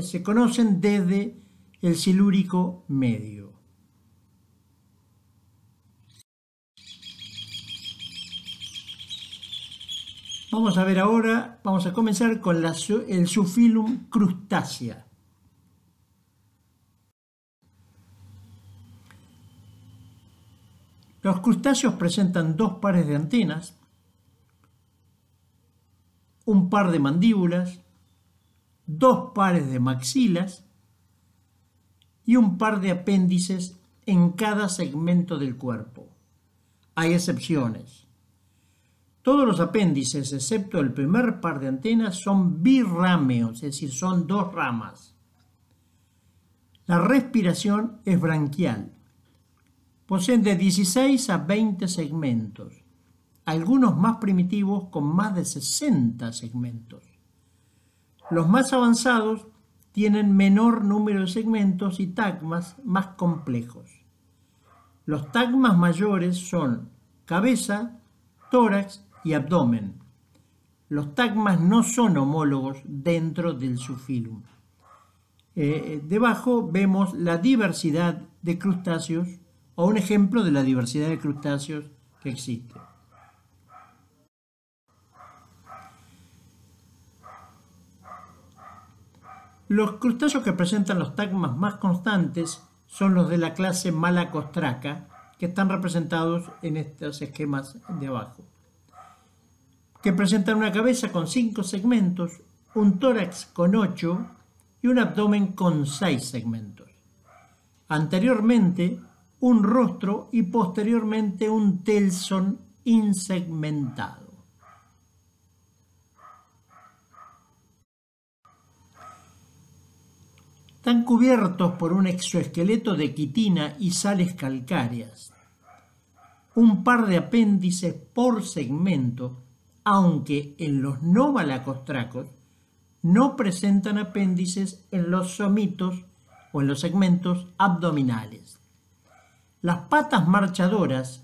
se conocen desde el silúrico medio. Vamos a ver ahora, vamos a comenzar con el Sufilum crustácea. Los crustáceos presentan dos pares de antenas, un par de mandíbulas, dos pares de maxilas y un par de apéndices en cada segmento del cuerpo. Hay excepciones. Todos los apéndices, excepto el primer par de antenas, son birrámeos, es decir, son dos ramas. La respiración es branquial poseen pues de 16 a 20 segmentos, algunos más primitivos con más de 60 segmentos. Los más avanzados tienen menor número de segmentos y tagmas más complejos. Los tagmas mayores son cabeza, tórax y abdomen. Los tagmas no son homólogos dentro del sufilum. Eh, debajo vemos la diversidad de crustáceos o un ejemplo de la diversidad de crustáceos que existe. Los crustáceos que presentan los tagmas más constantes son los de la clase Malacostraca, que están representados en estos esquemas de abajo, que presentan una cabeza con cinco segmentos, un tórax con ocho y un abdomen con seis segmentos. Anteriormente, un rostro y posteriormente un telson insegmentado. Están cubiertos por un exoesqueleto de quitina y sales calcáreas, un par de apéndices por segmento, aunque en los no balacostracos no presentan apéndices en los somitos o en los segmentos abdominales. Las patas marchadoras,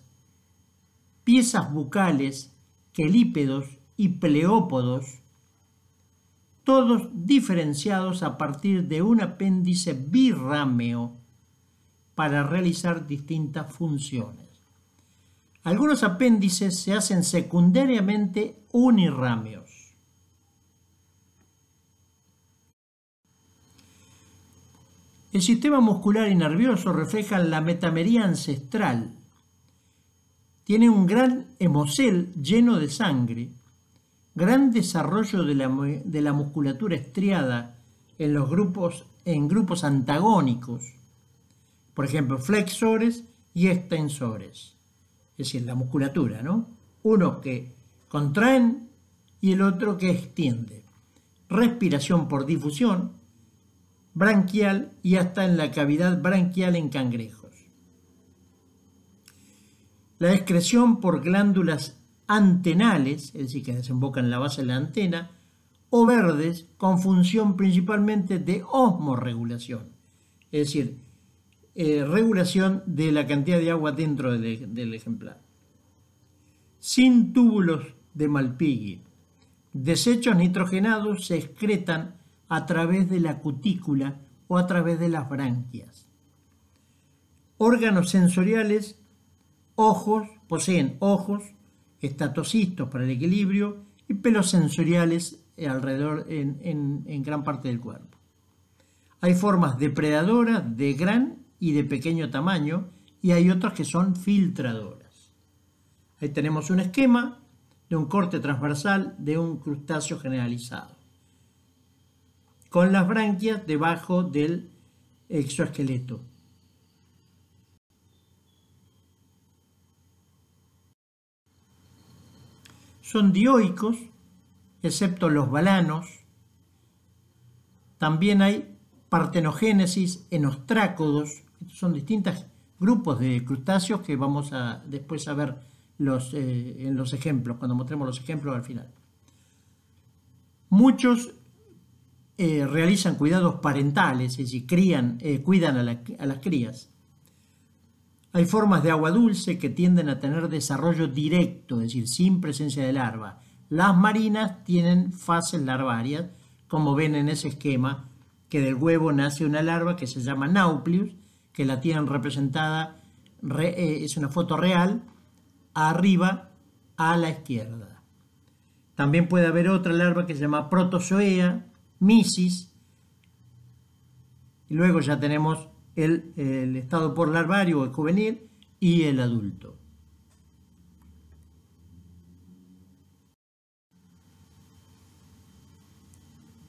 piezas bucales, quelípedos y pleópodos, todos diferenciados a partir de un apéndice birrámeo para realizar distintas funciones. Algunos apéndices se hacen secundariamente unirrámeos El sistema muscular y nervioso refleja la metamería ancestral. Tiene un gran hemocel lleno de sangre, gran desarrollo de la, musculatura estriada en, los grupos, en grupos antagónicos, por ejemplo, flexores y extensores, es decir, la musculatura, ¿no? Uno que contraen y el otro que extiende. Respiración por difusión, branquial y hasta en la cavidad branquial en cangrejos. La excreción por glándulas antenales, es decir, que desembocan en la base de la antena, o verdes con función principalmente de osmorregulación, es decir, eh, regulación de la cantidad de agua dentro del, del ejemplar. Sin túbulos de Malpighi, desechos nitrogenados se excretan a través de la cutícula o a través de las branquias. Órganos sensoriales, ojos, poseen ojos, estatocistos para el equilibrio y pelos sensoriales alrededor en, en gran parte del cuerpo. Hay formas depredadoras de gran y de pequeño tamaño y hay otras que son filtradoras. Ahí tenemos un esquema de un corte transversal de un crustáceo generalizado con las branquias debajo del exoesqueleto. Son dioicos, excepto los balanos. También hay partenogénesis en ostrácodos. Estos son distintos grupos de crustáceos que vamos a después a ver los, eh, en los ejemplos, cuando mostremos los ejemplos al final. Muchos eh, realizan cuidados parentales, es decir, crían, eh, cuidan a, las crías. Hay formas de agua dulce que tienden a tener desarrollo directo, es decir, sin presencia de larva. Las marinas tienen fases larvarias, como ven en ese esquema, que del huevo nace una larva que se llama Nauplius, que la tienen representada, eh, es una foto real, arriba a la izquierda. También puede haber otra larva que se llama protozoea, Misis. Y luego ya tenemos el, estado por larvario juvenil y el adulto.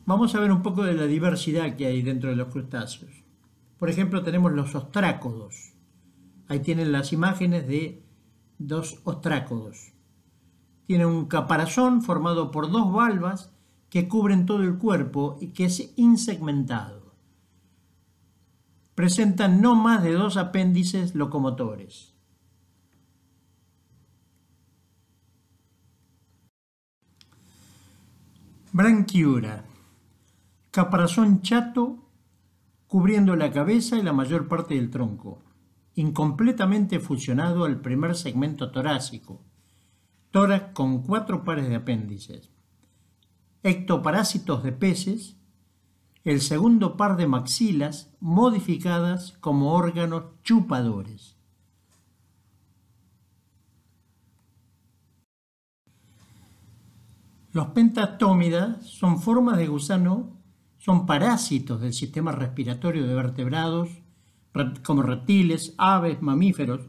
Vamos a ver un poco de la diversidad que hay dentro de los crustáceos. Por ejemplo, tenemos los ostrácodos. Ahí tienen las imágenes de dos ostrácodos. Tienen un caparazón formado por dos valvas que cubren todo el cuerpo y que es insegmentado. Presentan no más de dos apéndices locomotores. Branquiura. Caparazón chato cubriendo la cabeza y la mayor parte del tronco, incompletamente fusionado al primer segmento torácico, tórax con cuatro pares de apéndices ectoparásitos de peces, el segundo par de maxilas modificadas como órganos chupadores. Los pentatómidas son formas de gusano, son parásitos del sistema respiratorio de vertebrados, como reptiles, aves, mamíferos.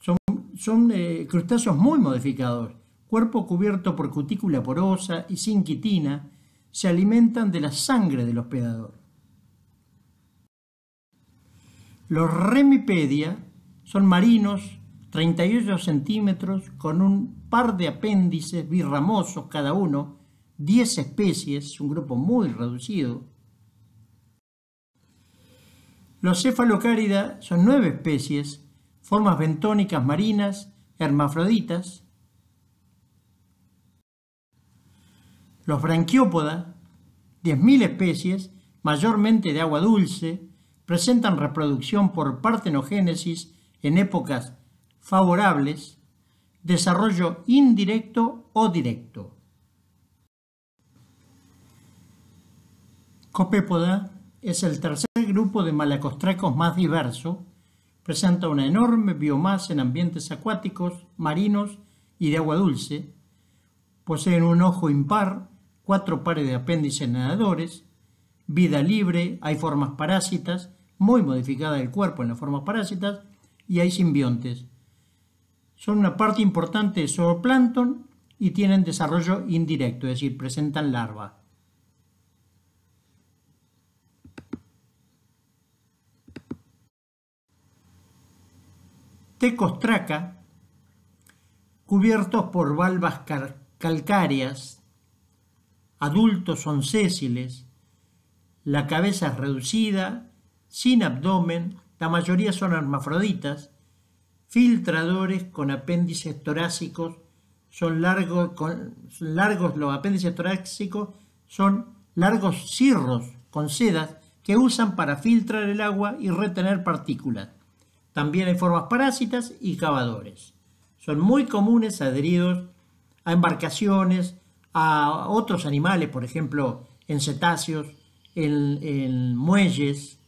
Son, son eh, crustáceos muy modificados cuerpo cubierto por cutícula porosa y sin quitina, se alimentan de la sangre del hospedador. Los remipedia son marinos, 38 centímetros, con un par de apéndices birramosos cada uno, 10 especies, un grupo muy reducido. Los cefalocárida son 9 especies, formas bentónicas marinas, hermafroditas, Los branquiópoda, 10.000 especies, mayormente de agua dulce, presentan reproducción por partenogénesis en épocas favorables, desarrollo indirecto o directo. Copépoda es el tercer grupo de malacostracos más diverso, presenta una enorme biomasa en ambientes acuáticos, marinos y de agua dulce, poseen un ojo impar cuatro pares de apéndices nadadores, vida libre, hay formas parásitas, muy modificada el cuerpo en las formas parásitas, y hay simbiontes. Son una parte importante de zooplancton y tienen desarrollo indirecto, es decir, presentan larva. Tecostraca, cubiertos por valvas calcáreas adultos son sésiles, La cabeza es reducida, sin abdomen, la mayoría son hermafroditas, filtradores con apéndices torácicos, son largos, largos los apéndices torácicos, son largos cirros con sedas que usan para filtrar el agua y retener partículas. También hay formas parásitas y cavadores. Son muy comunes adheridos a embarcaciones, a otros animales, por ejemplo, en cetáceos, en, muelles,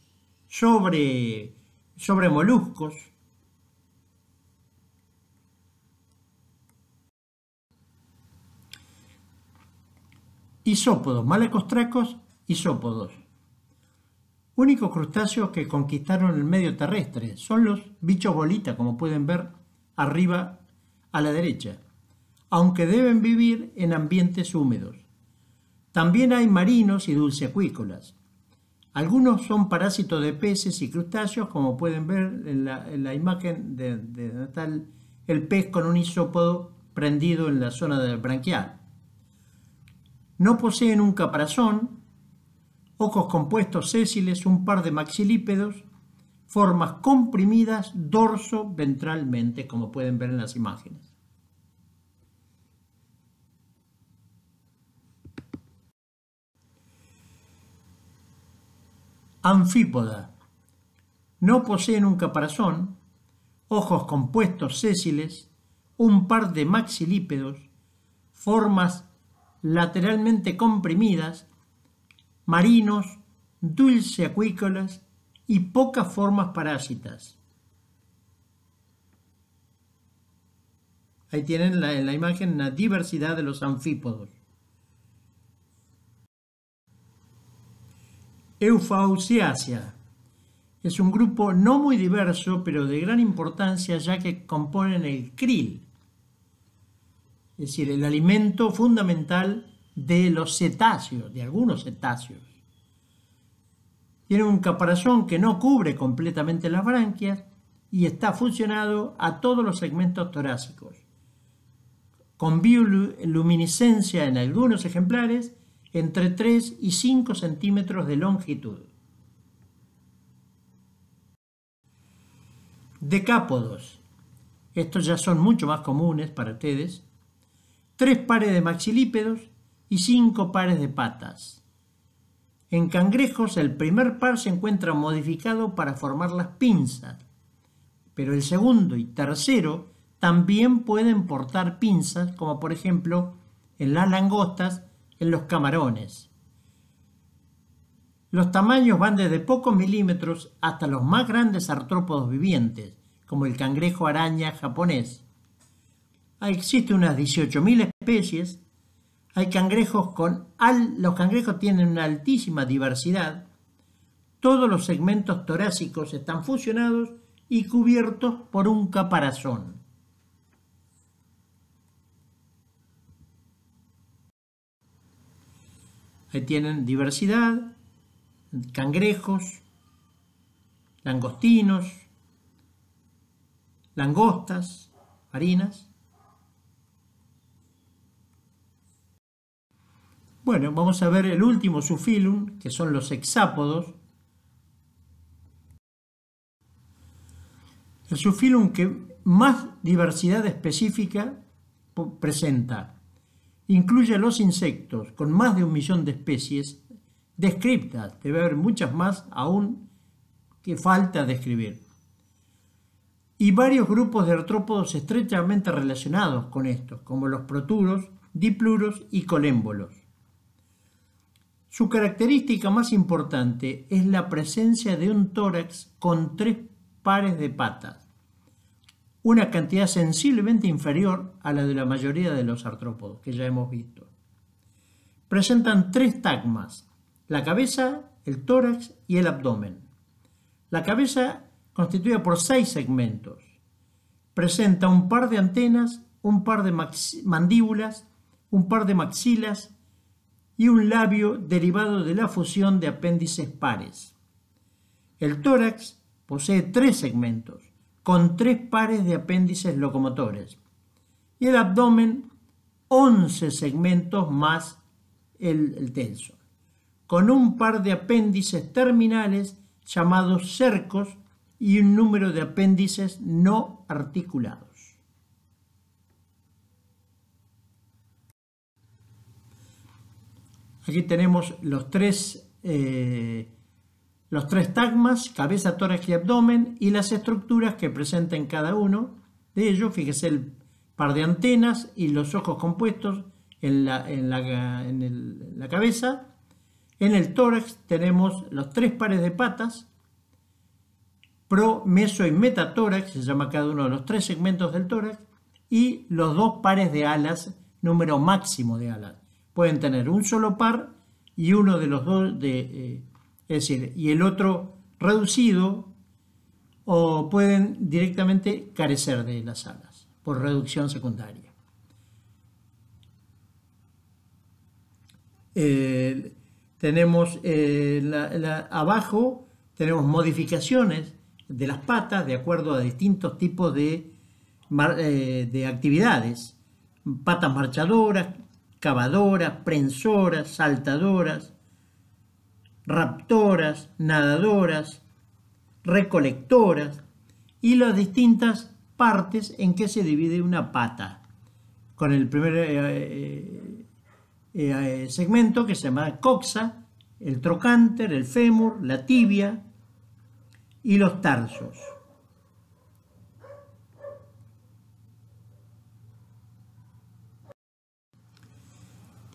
sobre, sobre moluscos. Isópodos, malacostracos, isópodos. Únicos crustáceos que conquistaron el medio terrestre son los bichos bolitas como pueden ver arriba a la derecha aunque deben vivir en ambientes húmedos. También hay marinos y dulceacuícolas. Algunos son parásitos de peces y crustáceos, como pueden ver en la, imagen de, Natal, el pez con un isópodo prendido en la zona del branquial. No poseen un caparazón, ojos compuestos sésiles, un par de maxilípedos, formas comprimidas dorso ventralmente, como pueden ver en las imágenes. Anfípoda. No poseen un caparazón, ojos compuestos sésiles, un par de maxilípedos, formas lateralmente comprimidas, marinos, dulce acuícolas y pocas formas parásitas. Ahí tienen en la imagen la diversidad de los anfípodos. Euphausiacea. Es un grupo no muy diverso, pero de gran importancia ya que componen el krill, es decir, el alimento fundamental de los cetáceos, de algunos cetáceos. Tiene un caparazón que no cubre completamente las branquias y está fusionado a todos los segmentos torácicos, con bioluminiscencia en algunos ejemplares entre 3 y 5 centímetros de longitud. Decápodos. Estos ya son mucho más comunes para ustedes. Tres pares de maxilípedos y cinco pares de patas. En cangrejos el primer par se encuentra modificado para formar las pinzas, pero el segundo y tercero también pueden portar pinzas, como por ejemplo en las langostas en los camarones. Los tamaños van desde pocos milímetros hasta los más grandes artrópodos vivientes, como el cangrejo araña japonés. Existen unas 18.000 especies. Hay cangrejos con... los cangrejos tienen una altísima diversidad. Todos los segmentos torácicos están fusionados y cubiertos por un caparazón. Ahí tienen diversidad, cangrejos, langostinos, langostas, harinas. Bueno, vamos a ver el último sufilum, que son los hexápodos. El sufilum que más diversidad específica presenta incluye a los insectos, con más de un millón de especies descriptas. Debe haber muchas más aún que falta describir. Y varios grupos de artrópodos estrechamente relacionados con estos, como los proturos, dipluros y colémbolos. Su característica más importante es la presencia de un tórax con tres pares de patas una cantidad sensiblemente inferior a la de la mayoría de los artrópodos que ya hemos visto. Presentan tres tagmas, la cabeza, el tórax y el abdomen. La cabeza constituida por seis segmentos. Presenta un par de antenas, un par de mandíbulas, un par de maxilas y un labio derivado de la fusión de apéndices pares. El tórax posee tres segmentos con tres pares de apéndices locomotores. Y el abdomen, 11 segmentos más el, tenso, con un par de apéndices terminales llamados cercos y un número de apéndices no articulados. Aquí tenemos los tres eh, los tres tagmas, cabeza, tórax y abdomen, y las estructuras que presenten cada uno de ellos. Fíjese el par de antenas y los ojos compuestos en la, en la, cabeza. En el tórax tenemos los tres pares de patas, pro, meso y metatórax, se llama cada uno de los tres segmentos del tórax, y los dos pares de alas, número máximo de alas. Pueden tener un solo par y uno de los dos de, eh, es decir, y el otro reducido, o pueden directamente carecer de las alas por reducción secundaria. tenemos eh, abajo, tenemos modificaciones de las patas de acuerdo a distintos tipos de, eh, de actividades. Patas marchadoras, cavadoras, prensoras, saltadoras, raptoras, nadadoras, recolectoras y las distintas partes en que se divide una pata. Con el primer eh, eh, eh, segmento que se llama coxa, el trocánter, el fémur, la tibia y los tarsos.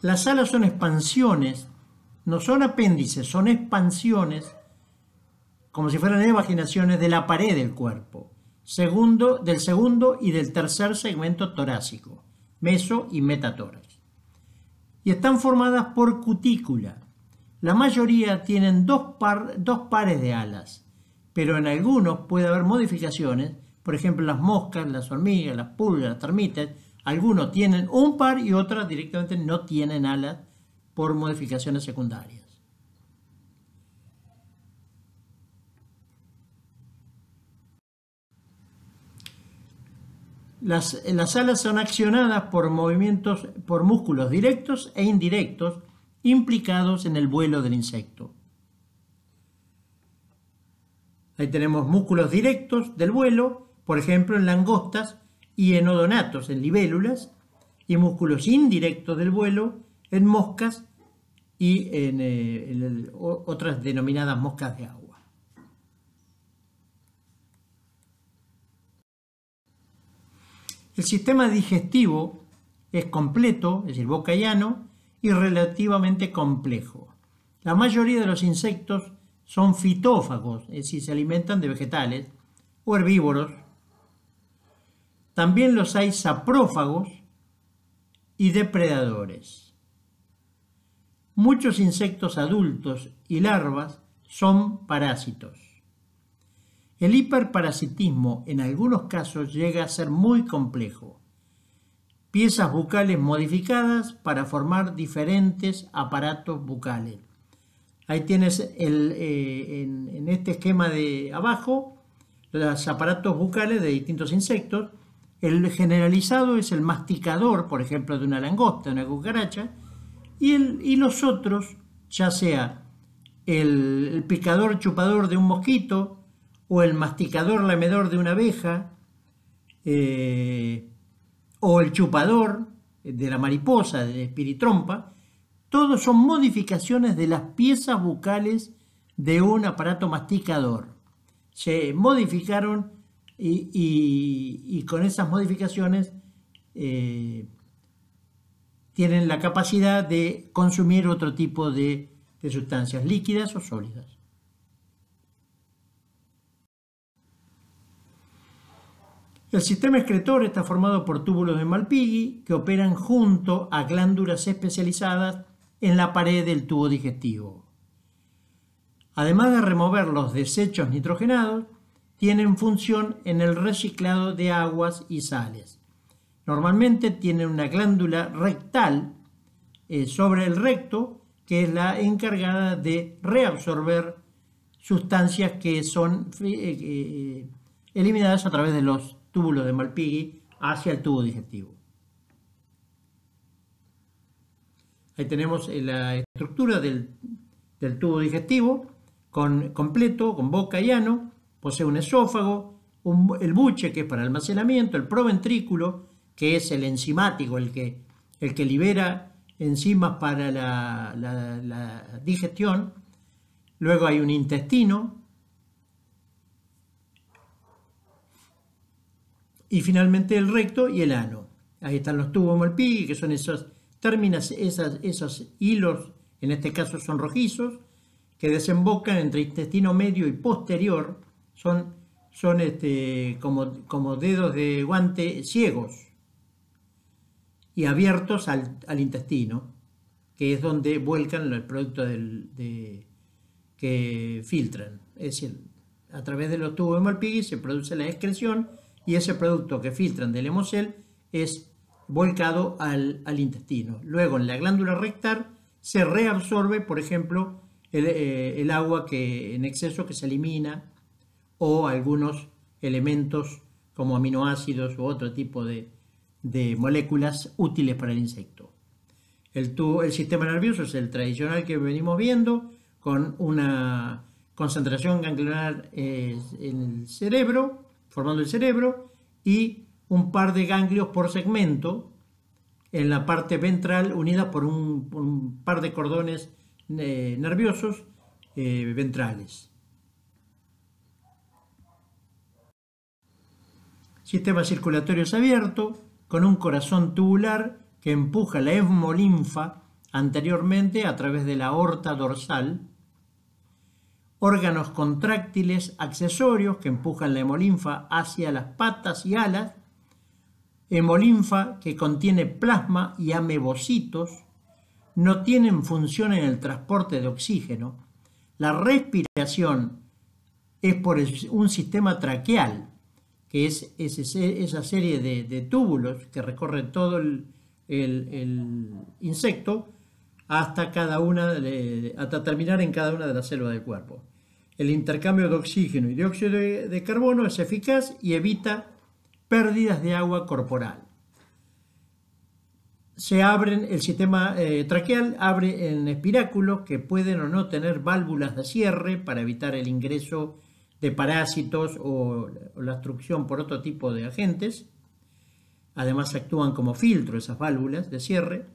Las alas son expansiones no son apéndices, son expansiones, como si fueran evaginaciones de la pared del cuerpo, segundo, del segundo y del tercer segmento torácico, meso y metatórax. Y están formadas por cutícula. La mayoría tienen dos, par, dos pares de alas, pero en algunos puede haber modificaciones, por ejemplo las moscas, las hormigas, las pulgas, las termites, algunos tienen un par y otras directamente no tienen alas por modificaciones secundarias. Las, alas son accionadas por movimientos por músculos directos e indirectos implicados en el vuelo del insecto. Ahí tenemos músculos directos del vuelo, por ejemplo en langostas y en odonatos, en libélulas, y músculos indirectos del vuelo en moscas y en, eh, otras denominadas moscas de agua. El sistema digestivo es completo, es decir, bocallano, y relativamente complejo. La mayoría de los insectos son fitófagos, es decir, se alimentan de vegetales o herbívoros. También los hay saprófagos y depredadores. Muchos insectos adultos y larvas son parásitos. El hiperparasitismo en algunos casos llega a ser muy complejo. Piezas bucales modificadas para formar diferentes aparatos bucales. Ahí tienes eh, en, este esquema de abajo los aparatos bucales de distintos insectos. El generalizado es el masticador, por ejemplo, de una langosta, una cucaracha, y, nosotros, los otros, ya sea el, picador chupador de un mosquito o el masticador lamedor de una abeja eh, o el chupador de la mariposa, de espiritrompa, todos son modificaciones de las piezas bucales de un aparato masticador. Se modificaron y, con esas modificaciones eh, tienen la capacidad de consumir otro tipo de, sustancias líquidas o sólidas. El sistema excretor está formado por túbulos de Malpighi que operan junto a glándulas especializadas en la pared del tubo digestivo. Además de remover los desechos nitrogenados, tienen función en el reciclado de aguas y sales. Normalmente tiene una glándula rectal eh, sobre el recto que es la encargada de reabsorber sustancias que son eh, eh, eliminadas a través de los túbulos de Malpighi hacia el tubo digestivo. Ahí tenemos la estructura del, tubo digestivo con, completo, con boca y ano, posee un esófago, el buche que es para almacenamiento, el proventrículo, que es el enzimático, el que, el que libera enzimas para la, digestión. Luego hay un intestino. Y finalmente el recto y el ano. Ahí están los tubos molpigui, que son esos, terminas, esas, esos hilos, en este caso son rojizos, que desembocan entre intestino medio y posterior. Son, son este, como, como dedos de guante ciegos y abiertos al, intestino, que es donde vuelcan el producto que filtran. Es decir, a través de los tubos de se produce la excreción y ese producto que filtran del hemocel es volcado al, intestino. Luego en la glándula rectal se reabsorbe, por ejemplo, el, eh, el, agua que en exceso que se elimina o algunos elementos como aminoácidos u otro tipo de, de moléculas útiles para el insecto. El, sistema nervioso es el tradicional que venimos viendo, con una concentración ganglionar eh, en el cerebro, formando el cerebro, y un par de ganglios por segmento en la parte ventral unida por un, par de cordones eh, nerviosos eh, ventrales. Sistema circulatorio es abierto, con un corazón tubular que empuja la hemolinfa anteriormente a través de la aorta dorsal, órganos contráctiles accesorios que empujan la hemolinfa hacia las patas y alas, hemolinfa que contiene plasma y amebocitos, no tienen función en el transporte de oxígeno. La respiración es por un sistema traqueal, que es esa serie de, túbulos que recorre todo el, insecto hasta, cada una, hasta terminar en cada una de las células del cuerpo. El intercambio de oxígeno y dióxido de, carbono es eficaz y evita pérdidas de agua corporal. Se abren, el sistema eh, traqueal abre en espiráculos que pueden o no tener válvulas de cierre para evitar el ingreso de parásitos o, la obstrucción por otro tipo de agentes. Además actúan como filtro esas válvulas de cierre.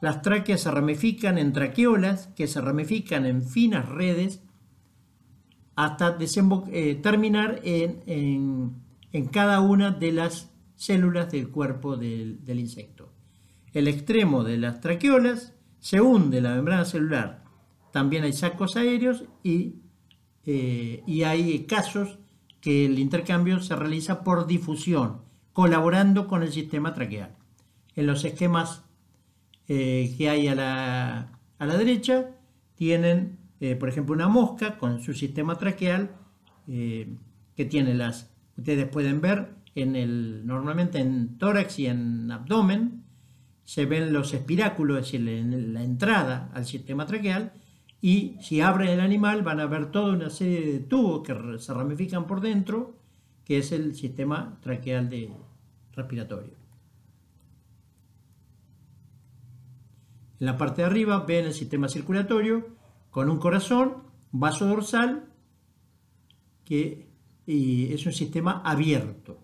Las tráqueas se ramifican en traqueolas que se ramifican en finas redes hasta eh, terminar en, cada una de las células del cuerpo del, del insecto. El extremo de las traqueolas se hunde la membrana celular. También hay sacos aéreos y eh, y hay casos que el intercambio se realiza por difusión, colaborando con el sistema traqueal. En los esquemas eh, que hay a la, a la derecha tienen, eh, por ejemplo, una mosca con su sistema traqueal que tiene las, ustedes pueden ver, en el, normalmente en tórax y en abdomen, se ven los espiráculos, es decir, en la entrada al sistema traqueal, y si abren el animal van a ver toda una serie de tubos que se ramifican por dentro, que es el sistema traqueal de respiratorio. En la parte de arriba ven el sistema circulatorio con un corazón, vaso dorsal, que es un sistema abierto.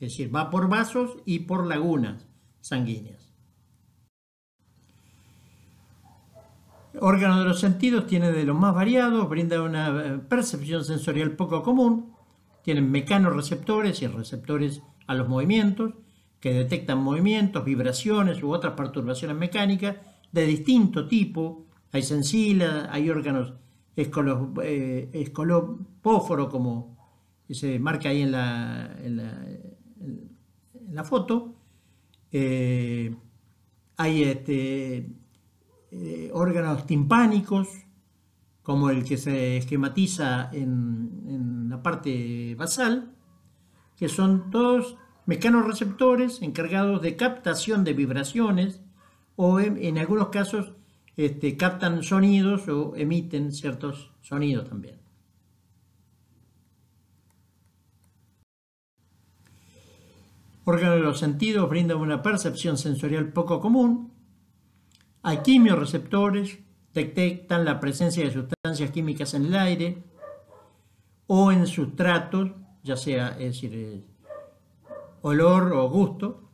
Es decir, va por vasos y por lagunas sanguíneas. órganos de los sentidos, tiene de los más variados, brinda una eh, percepción sensorial poco común, tienen mecanorreceptores y receptores a los movimientos, que detectan movimientos, vibraciones u otras perturbaciones mecánicas de distinto tipo. Hay sensilas, hay órganos eh, escolopóforo, como se marca ahí en la, en la, foto. Eh, hay este, eh, órganos timpánicos, como el que se esquematiza en, la parte basal, que son todos mecanorreceptores encargados de captación de vibraciones o en, algunos casos este, captan sonidos o emiten ciertos sonidos también. Órganos de los sentidos brindan una percepción sensorial poco común a detectan la presencia de sustancias químicas en el aire o en sustratos, ya sea es decir, eh, olor o gusto,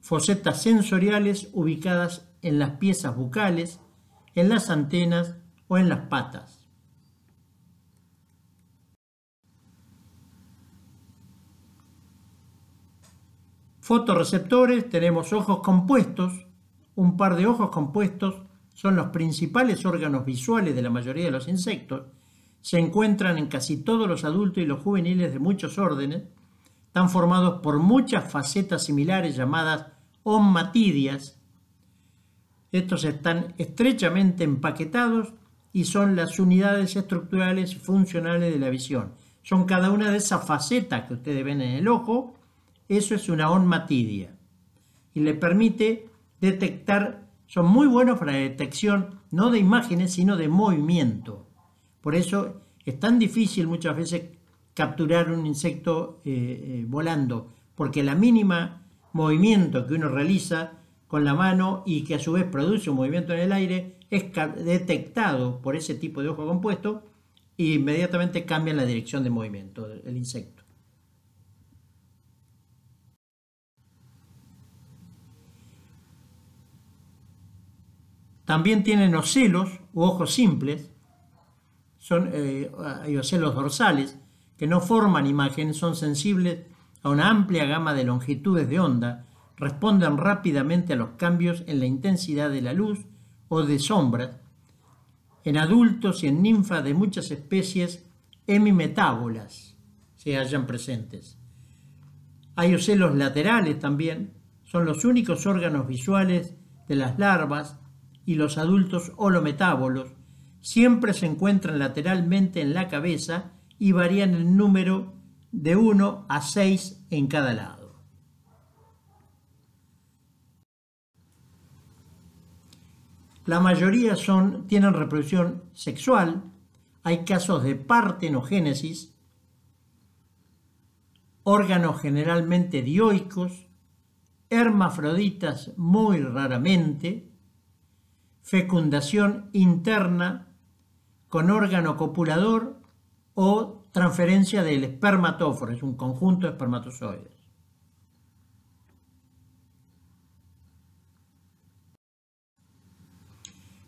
fosetas sensoriales ubicadas en las piezas bucales, en las antenas o en las patas. Fotoreceptores, tenemos ojos compuestos un par de ojos compuestos son los principales órganos visuales de la mayoría de los insectos, se encuentran en casi todos los adultos y los juveniles de muchos órdenes, están formados por muchas facetas similares llamadas onmatidias. Estos están estrechamente empaquetados y son las unidades estructurales y funcionales de la visión. Son cada una de esas facetas que ustedes ven en el ojo, eso es una onmatidia y le permite detectar, son muy buenos para la detección no de imágenes, sino de movimiento. Por eso es tan difícil muchas veces capturar un insecto eh, eh, volando, porque la mínima movimiento que uno realiza con la mano y que a su vez produce un movimiento en el aire es detectado por ese tipo de ojo compuesto e inmediatamente cambia la dirección de movimiento del insecto. También tienen ocelos u ojos simples, son eh, ocelos dorsales, que no forman imagen, son sensibles a una amplia gama de longitudes de onda, responden rápidamente a los cambios en la intensidad de la luz o de sombras. En adultos y en ninfas de muchas especies hemimetábolas se hallan presentes. Hay ocelos laterales también, son los únicos órganos visuales de las larvas y los adultos holometábolos siempre se encuentran lateralmente en la cabeza y varían en número de 1 a 6 en cada lado. La mayoría son, tienen reproducción sexual, hay casos de partenogénesis, órganos generalmente dioicos, hermafroditas muy raramente, fecundación interna con órgano copulador o transferencia del espermatóforo, es un conjunto de espermatozoides.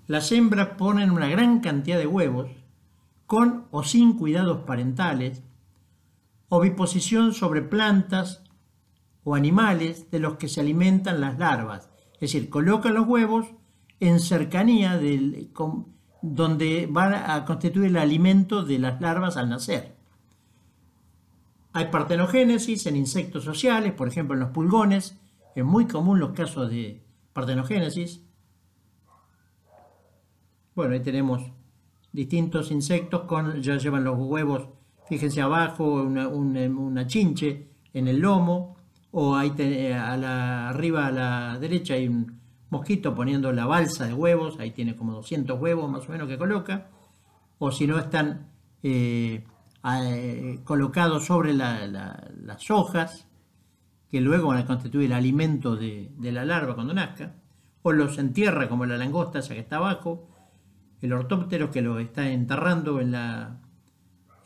Las hembras ponen una gran cantidad de huevos con o sin cuidados parentales, oviposición sobre plantas o animales de los que se alimentan las larvas, es decir, colocan los huevos en cercanía del, donde van a constituir el alimento de las larvas al nacer. Hay partenogénesis en insectos sociales, por ejemplo en los pulgones, es muy común los casos de partenogénesis. Bueno, ahí tenemos distintos insectos con, ya llevan los huevos, fíjense abajo, una, una, chinche en el lomo, o ahí a la, arriba a la derecha hay un, mosquito poniendo la balsa de huevos, ahí tiene como 200 huevos más o menos que coloca, o si no están eh, eh, colocados sobre las hojas, que luego van a constituir el alimento de, la larva cuando nazca, o los entierra como la langosta esa que está abajo, el ortóptero que lo está enterrando en, la,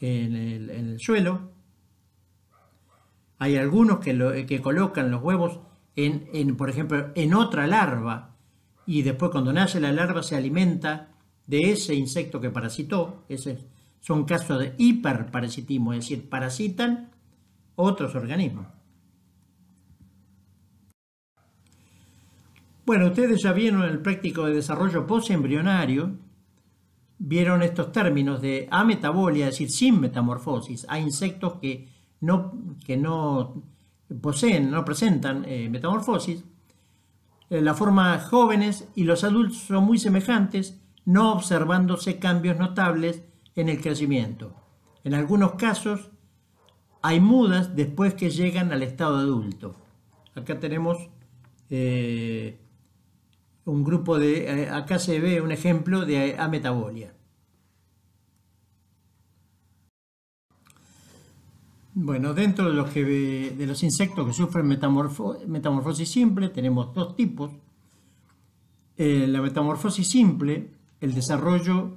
el, suelo. Hay algunos que, que colocan los huevos por ejemplo, en otra larva, y después cuando nace la larva se alimenta de ese insecto que parasitó, ese son casos de hiperparasitismo, es decir, parasitan otros organismos. Bueno, ustedes ya vieron en el práctico de desarrollo posembrionario, vieron estos términos de ametabolia, es decir, sin metamorfosis, hay insectos que no, que no poseen, no presentan eh, metamorfosis. Eh, la forma jóvenes y los adultos son muy semejantes, no observándose cambios notables en el crecimiento. En algunos casos hay mudas después que llegan al estado adulto. Acá tenemos eh, un grupo de, acá se ve un ejemplo de ametabolia. Bueno, dentro de los, de los insectos que sufren metamorfosis simple tenemos dos tipos. Eh, la metamorfosis simple, el desarrollo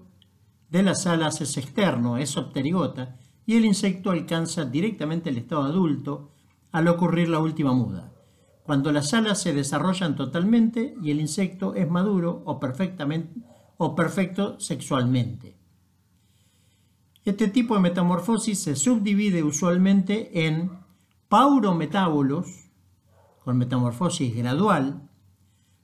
de las alas es externo, es opterigota, y el insecto alcanza directamente el estado adulto al ocurrir la última muda, cuando las alas se desarrollan totalmente y el insecto es maduro o perfecto sexualmente. Este tipo de metamorfosis se subdivide usualmente en paurometábolos, con metamorfosis gradual,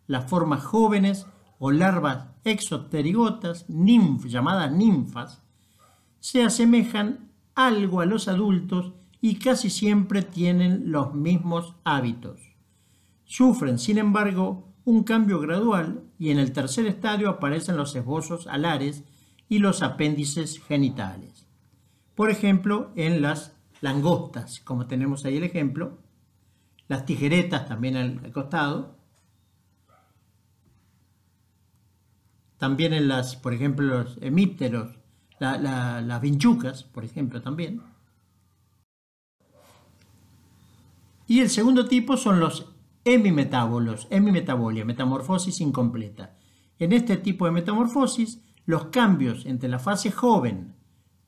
las formas jóvenes o larvas exoterigotas, llamadas ninfas, se asemejan algo a los adultos y casi siempre tienen los mismos hábitos. Sufren, sin embargo, un cambio gradual y en el tercer estadio aparecen los esbozos alares y los apéndices genitales. Por ejemplo, en las langostas, como tenemos ahí el ejemplo, las tijeretas también al costado, también en las, por ejemplo, los hemípteros, las vinchucas, por ejemplo, también. Y el segundo tipo son los hemimetábolos, hemimetabolia, metamorfosis incompleta. En este tipo de metamorfosis los cambios entre la fase joven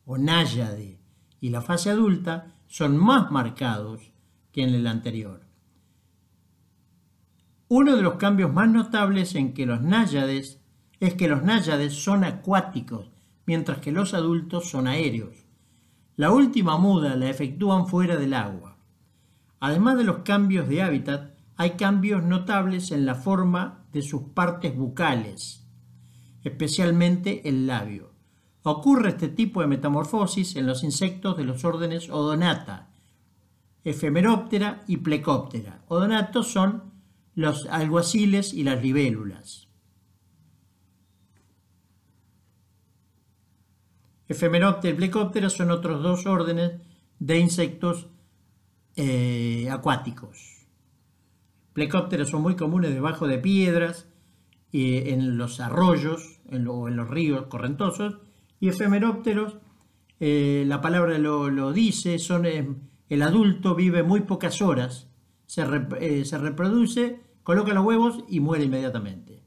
o náyade y la fase adulta son más marcados que en el anterior. Uno de los cambios más notables en que los náyades es que los náyades son acuáticos, mientras que los adultos son aéreos. La última muda la efectúan fuera del agua. Además de los cambios de hábitat, hay cambios notables en la forma de sus partes bucales especialmente el labio. Ocurre este tipo de metamorfosis en los insectos de los órdenes Odonata, Efemeróptera y Plecóptera. Odonatos son los alguaciles y las libélulas. Efemeróptera y Plecóptera son otros dos órdenes de insectos eh, acuáticos. Plecópteras son muy comunes debajo de piedras, en los arroyos en o en los ríos correntosos. Y efemerópteros, eh, la palabra lo, dice, son, eh, el adulto vive muy pocas horas, eh, se, reproduce, coloca los huevos y muere inmediatamente.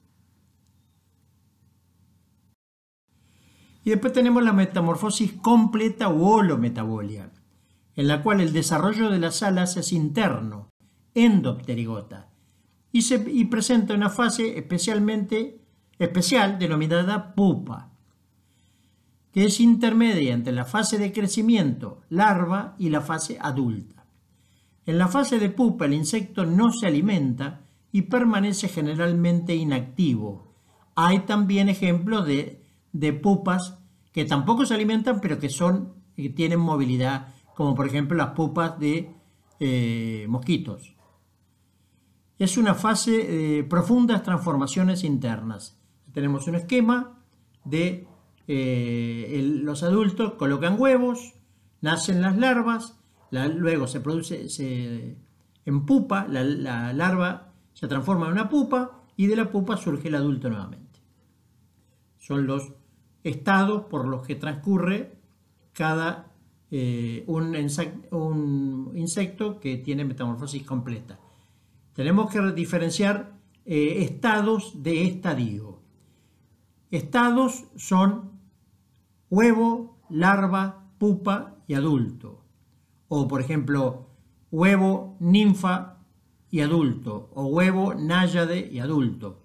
Y después tenemos la metamorfosis completa o holometabolia, en la cual el desarrollo de las alas es interno, endopterigota, y, presenta una fase especialmente especial denominada pupa, que es intermedia entre la fase de crecimiento, larva, y la fase adulta. En la fase de pupa el insecto no se alimenta y permanece generalmente inactivo. Hay también ejemplos de, de pupas que tampoco se alimentan pero que, son, tienen movilidad, como por ejemplo las pupas de eh, mosquitos es una fase de eh, profundas transformaciones internas. Tenemos un esquema de eh, los adultos colocan huevos, nacen las larvas, luego se produce, se empupa, la, larva se transforma en una pupa y de la pupa surge el adulto nuevamente. Son los estados por los que transcurre cada eh, un insecto que tiene metamorfosis completa. Tenemos que diferenciar eh, estados de estadio. Estados son huevo, larva, pupa y adulto. O por ejemplo, huevo, ninfa y adulto. O huevo, náyade y adulto.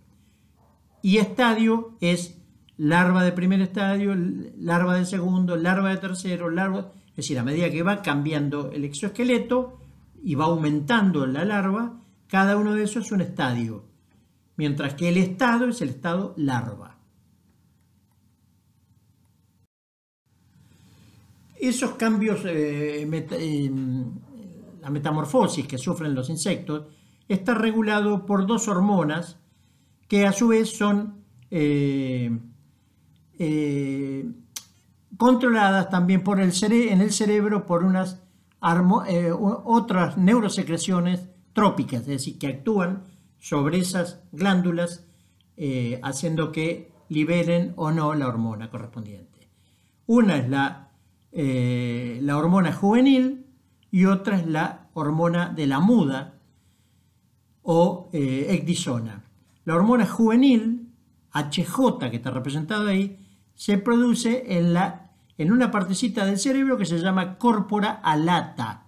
Y estadio es larva de primer estadio, larva de segundo, larva de tercero, larva... Es decir, a medida que va cambiando el exoesqueleto y va aumentando la larva, cada uno de esos es un estadio, mientras que el estado es el estado larva. Esos cambios, eh, eh, la metamorfosis que sufren los insectos, está regulado por dos hormonas que a su vez son eh, controladas también por el en el cerebro por unas otras neurosecreciones trópicas, es decir, que actúan sobre esas glándulas eh, haciendo que liberen o no la hormona correspondiente. Una es la, eh, la hormona juvenil y otra es la hormona de la muda o eh, ecdisona. La hormona juvenil, HJ, que está representado ahí, se produce en, la, en una partecita del cerebro que se llama córpora alata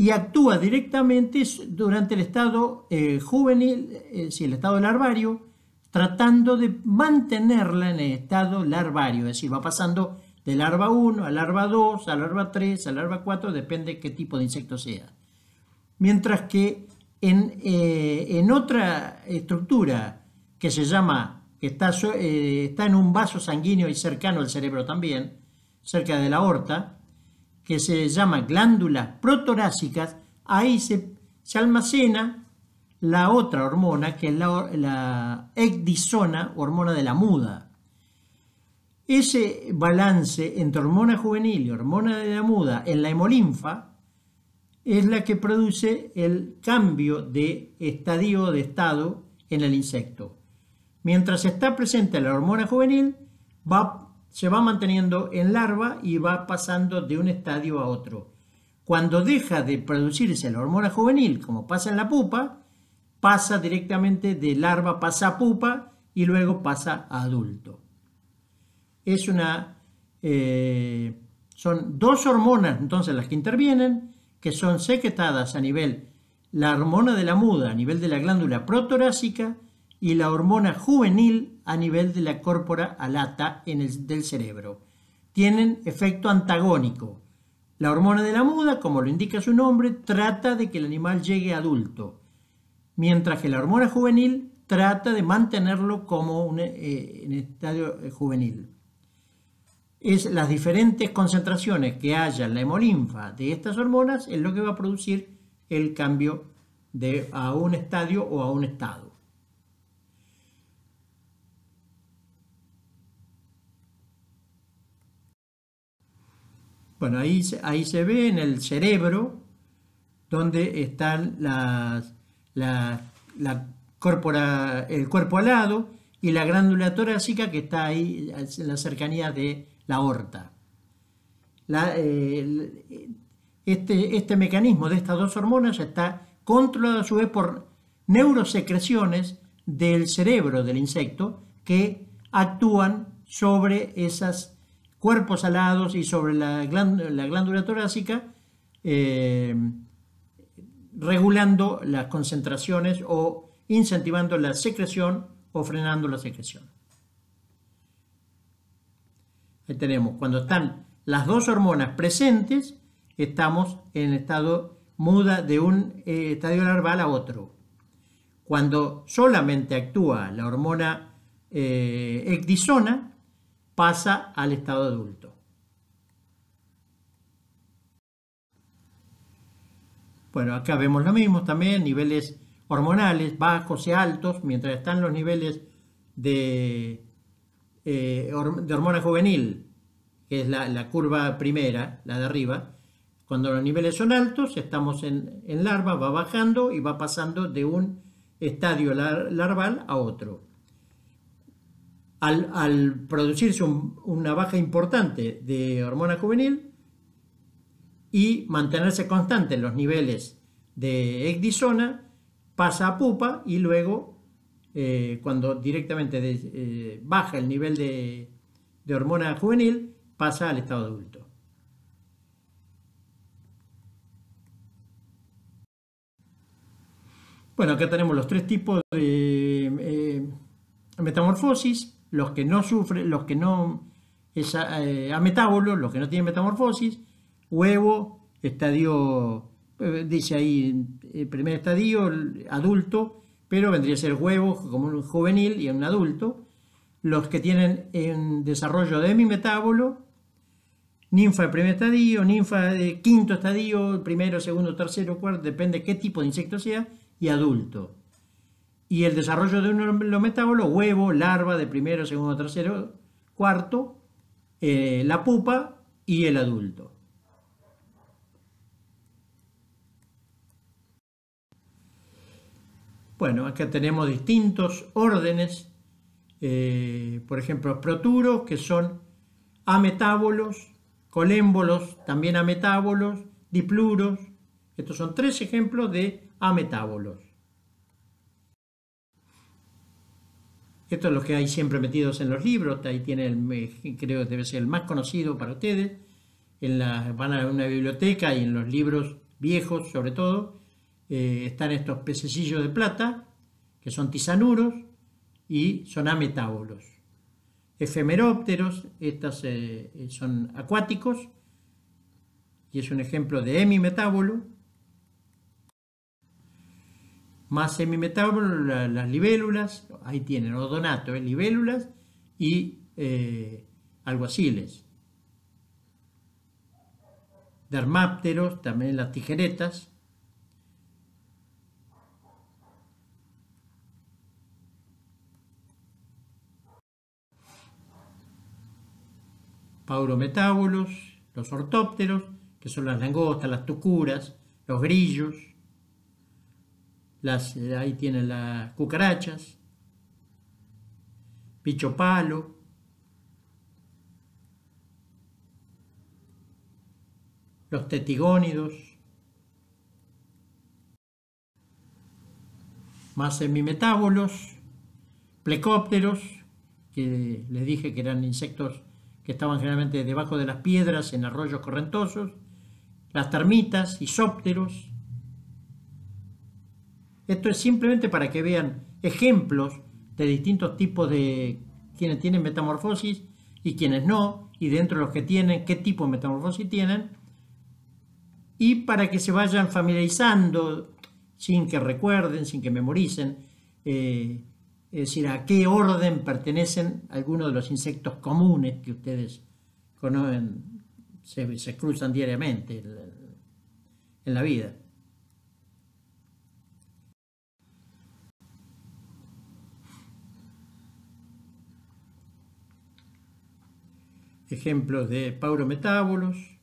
y actúa directamente durante el estado eh, juvenil, es eh, decir, el estado larvario, tratando de mantenerla en el estado larvario, es decir, va pasando de larva 1 a larva 2, a larva 3, a larva 4, depende qué tipo de insecto sea. Mientras que en, eh, otra estructura que se llama, que está, está en un vaso sanguíneo y cercano al cerebro también, cerca de la aorta, que se llama glándulas protorácicas, ahí se, almacena la otra hormona, que es la, la hormona de la muda. Ese balance entre hormona juvenil y hormona de la muda en la hemolinfa es la que produce el cambio de estadio de estado en el insecto. Mientras está presente la hormona juvenil, va se va manteniendo en larva y va pasando de un estadio a otro. Cuando deja de producirse la hormona juvenil, como pasa en la pupa, pasa directamente de larva, pasa a pupa y luego pasa a adulto. Es una, eh, son dos hormonas entonces las que intervienen, que son secretadas a nivel la hormona de la muda, a nivel de la glándula protorácica, y la hormona juvenil a nivel de la córpora alata en el, del cerebro. Tienen efecto antagónico. La hormona de la muda, como lo indica su nombre, trata de que el animal llegue adulto, mientras que la hormona juvenil trata de mantenerlo como un, eh, en estadio eh, juvenil. Es las diferentes concentraciones que haya en la hemolinfa de estas hormonas es lo que va a producir el cambio de, a un estadio o a un estado. Bueno, ahí, se ve en el cerebro donde están el cuerpo alado y la glándula torácica que está ahí en la cercanía de la aorta. Eh, este, este mecanismo de estas dos hormonas está controlado a su vez por neurosecreciones del cerebro del insecto que actúan sobre esas cuerpos alados y sobre la, glándula, torácica, eh, regulando las concentraciones o incentivando la secreción o frenando la secreción. Ahí tenemos, cuando están las dos hormonas presentes, estamos en estado muda de un eh, estadio larval a otro. Cuando solamente actúa la hormona eh, ecdisona, pasa al estado adulto. Bueno, acá vemos lo mismo también, niveles hormonales bajos y altos, mientras están los niveles de, eh, hormona juvenil, que es la, curva primera, la de arriba. Cuando los niveles son altos, estamos en, larva, va bajando y va pasando de un estadio larval a otro al, producirse una baja importante de hormona juvenil y mantenerse constante en los niveles de ecdisona, pasa a pupa y luego, eh, cuando directamente eh, baja el nivel de, hormona juvenil, pasa al estado adulto. Bueno, acá tenemos los tres tipos de eh, metamorfosis los que no sufren, los que no es eh, a los que no tienen metamorfosis, huevo, estadio, eh, dice ahí, eh, primer estadio, adulto, pero vendría a ser huevo como un juvenil y un adulto, los que tienen en desarrollo de metábolo, ninfa de primer estadio, ninfa de quinto estadio, primero, segundo, tercero, cuarto, depende qué tipo de insecto sea, y adulto y el desarrollo de un lometábulo, huevo, larva de primero, segundo, tercero, cuarto, eh, la pupa y el adulto. Bueno, acá tenemos distintos órdenes, eh, por ejemplo, proturos, que son ametábolos, colémbolos, también ametábolos, dipluros. Estos son tres ejemplos de ametábolos. Esto es lo que hay siempre metidos en los libros. Ahí tiene, creo que debe ser el más conocido para ustedes. En van a una biblioteca y en los libros viejos, sobre todo, eh, están estos pececillos de plata, que son tisanuros y son ametábolos. Efemerópteros, estos eh, eh, son acuáticos, y es un ejemplo de hemimetábolo más semimetábolos, las libélulas, ahí tienen, odonato, eh, libélulas y eh, alguaciles. Dermápteros, también las tijeretas. Paurometábulos, los ortópteros, que son las langostas, las tucuras, los grillos ahí tienen las cucarachas, picho palo. Los tetigónidos. Más semimetábolos, plecópteros, que les dije que eran insectos que estaban generalmente debajo de las piedras en arroyos correntosos, las termitas, isópteros, esto es simplemente para que vean ejemplos de distintos tipos de quienes tienen metamorfosis y quienes no, y dentro de los que tienen, qué tipo de metamorfosis tienen, y para que se vayan familiarizando, sin que recuerden, sin que memoricen, eh, es decir, a qué orden pertenecen algunos de los insectos comunes que ustedes conocen, se, cruzan diariamente en la vida. ejemplos de paurometábolos.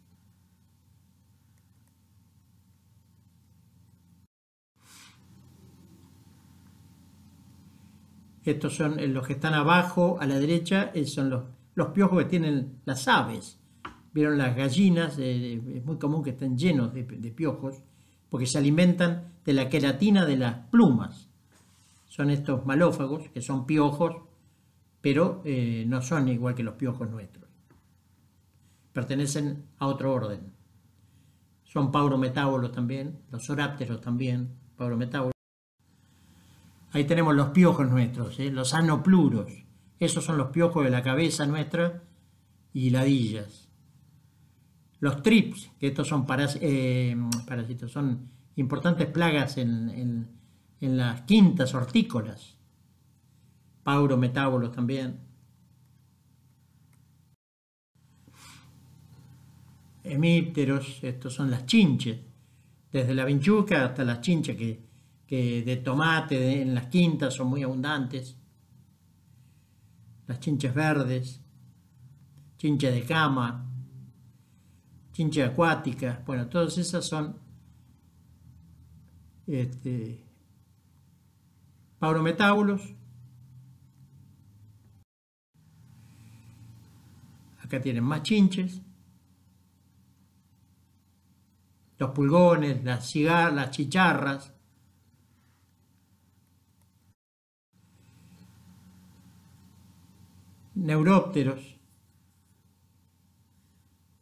Estos son los que están abajo a la derecha, eh, son los, piojos que tienen las aves. Vieron las gallinas, eh, eh, es muy común que estén llenos de, piojos, porque se alimentan de la queratina de las plumas. Son estos malófagos, que son piojos, pero no son igual que los piojos nuestros pertenecen a otro orden. Son paurometábolos también, los orápteros también, paurometábolos. Ahí tenemos los piojos nuestros, ¿eh? los anopluros. Esos son los piojos de la cabeza nuestra y ladillas. Los trips, que estos son eh, parásitos, son importantes plagas en, en las quintas hortícolas. Paurometábolos también. hemípteros, estos son las chinches, desde la vinchuca hasta las chinches que, de tomate en las quintas son muy abundantes, las chinches verdes, chinches de cama, chinches acuáticas, bueno, todas esas son este, paurometábulos. Acá tienen más chinches. los pulgones, las, cigarras, las chicharras. Neurópteros.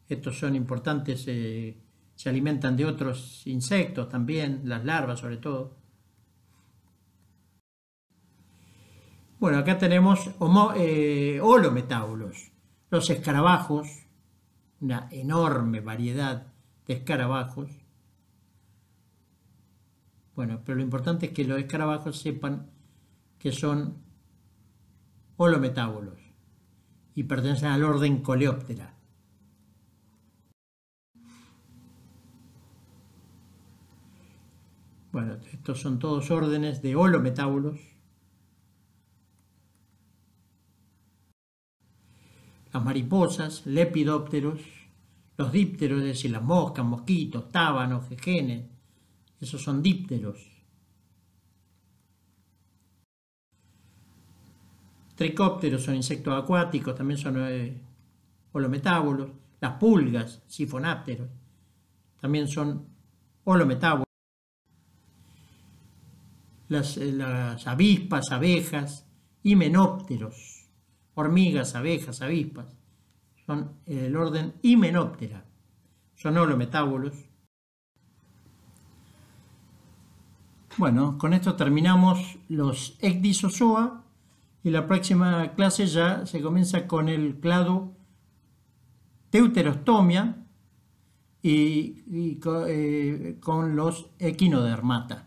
Estos son importantes, eh, se alimentan de otros insectos también, las larvas sobre todo. Bueno, acá tenemos homo, eh, holometábulos, los escarabajos, una enorme variedad de escarabajos. Bueno, pero lo importante es que los escarabajos sepan que son holometábolos y pertenecen al orden Coleóptera. Bueno, estos son todos órdenes de holometábolos. Las mariposas, lepidópteros, los dípteros, es decir, las moscas, mosquitos, tábanos, jejenes, esos son dípteros. Tricópteros son insectos acuáticos, también son eh, Las pulgas, sifonápteros, también son holometábolos. Eh, las, avispas, abejas, himenópteros, hormigas, abejas, avispas son eh, el orden himenóptera. son holometábolos. Bueno, con esto terminamos los ecdisozoa y la próxima clase ya se comienza con el clado teuterostomia y, con, eh, con los equinodermata.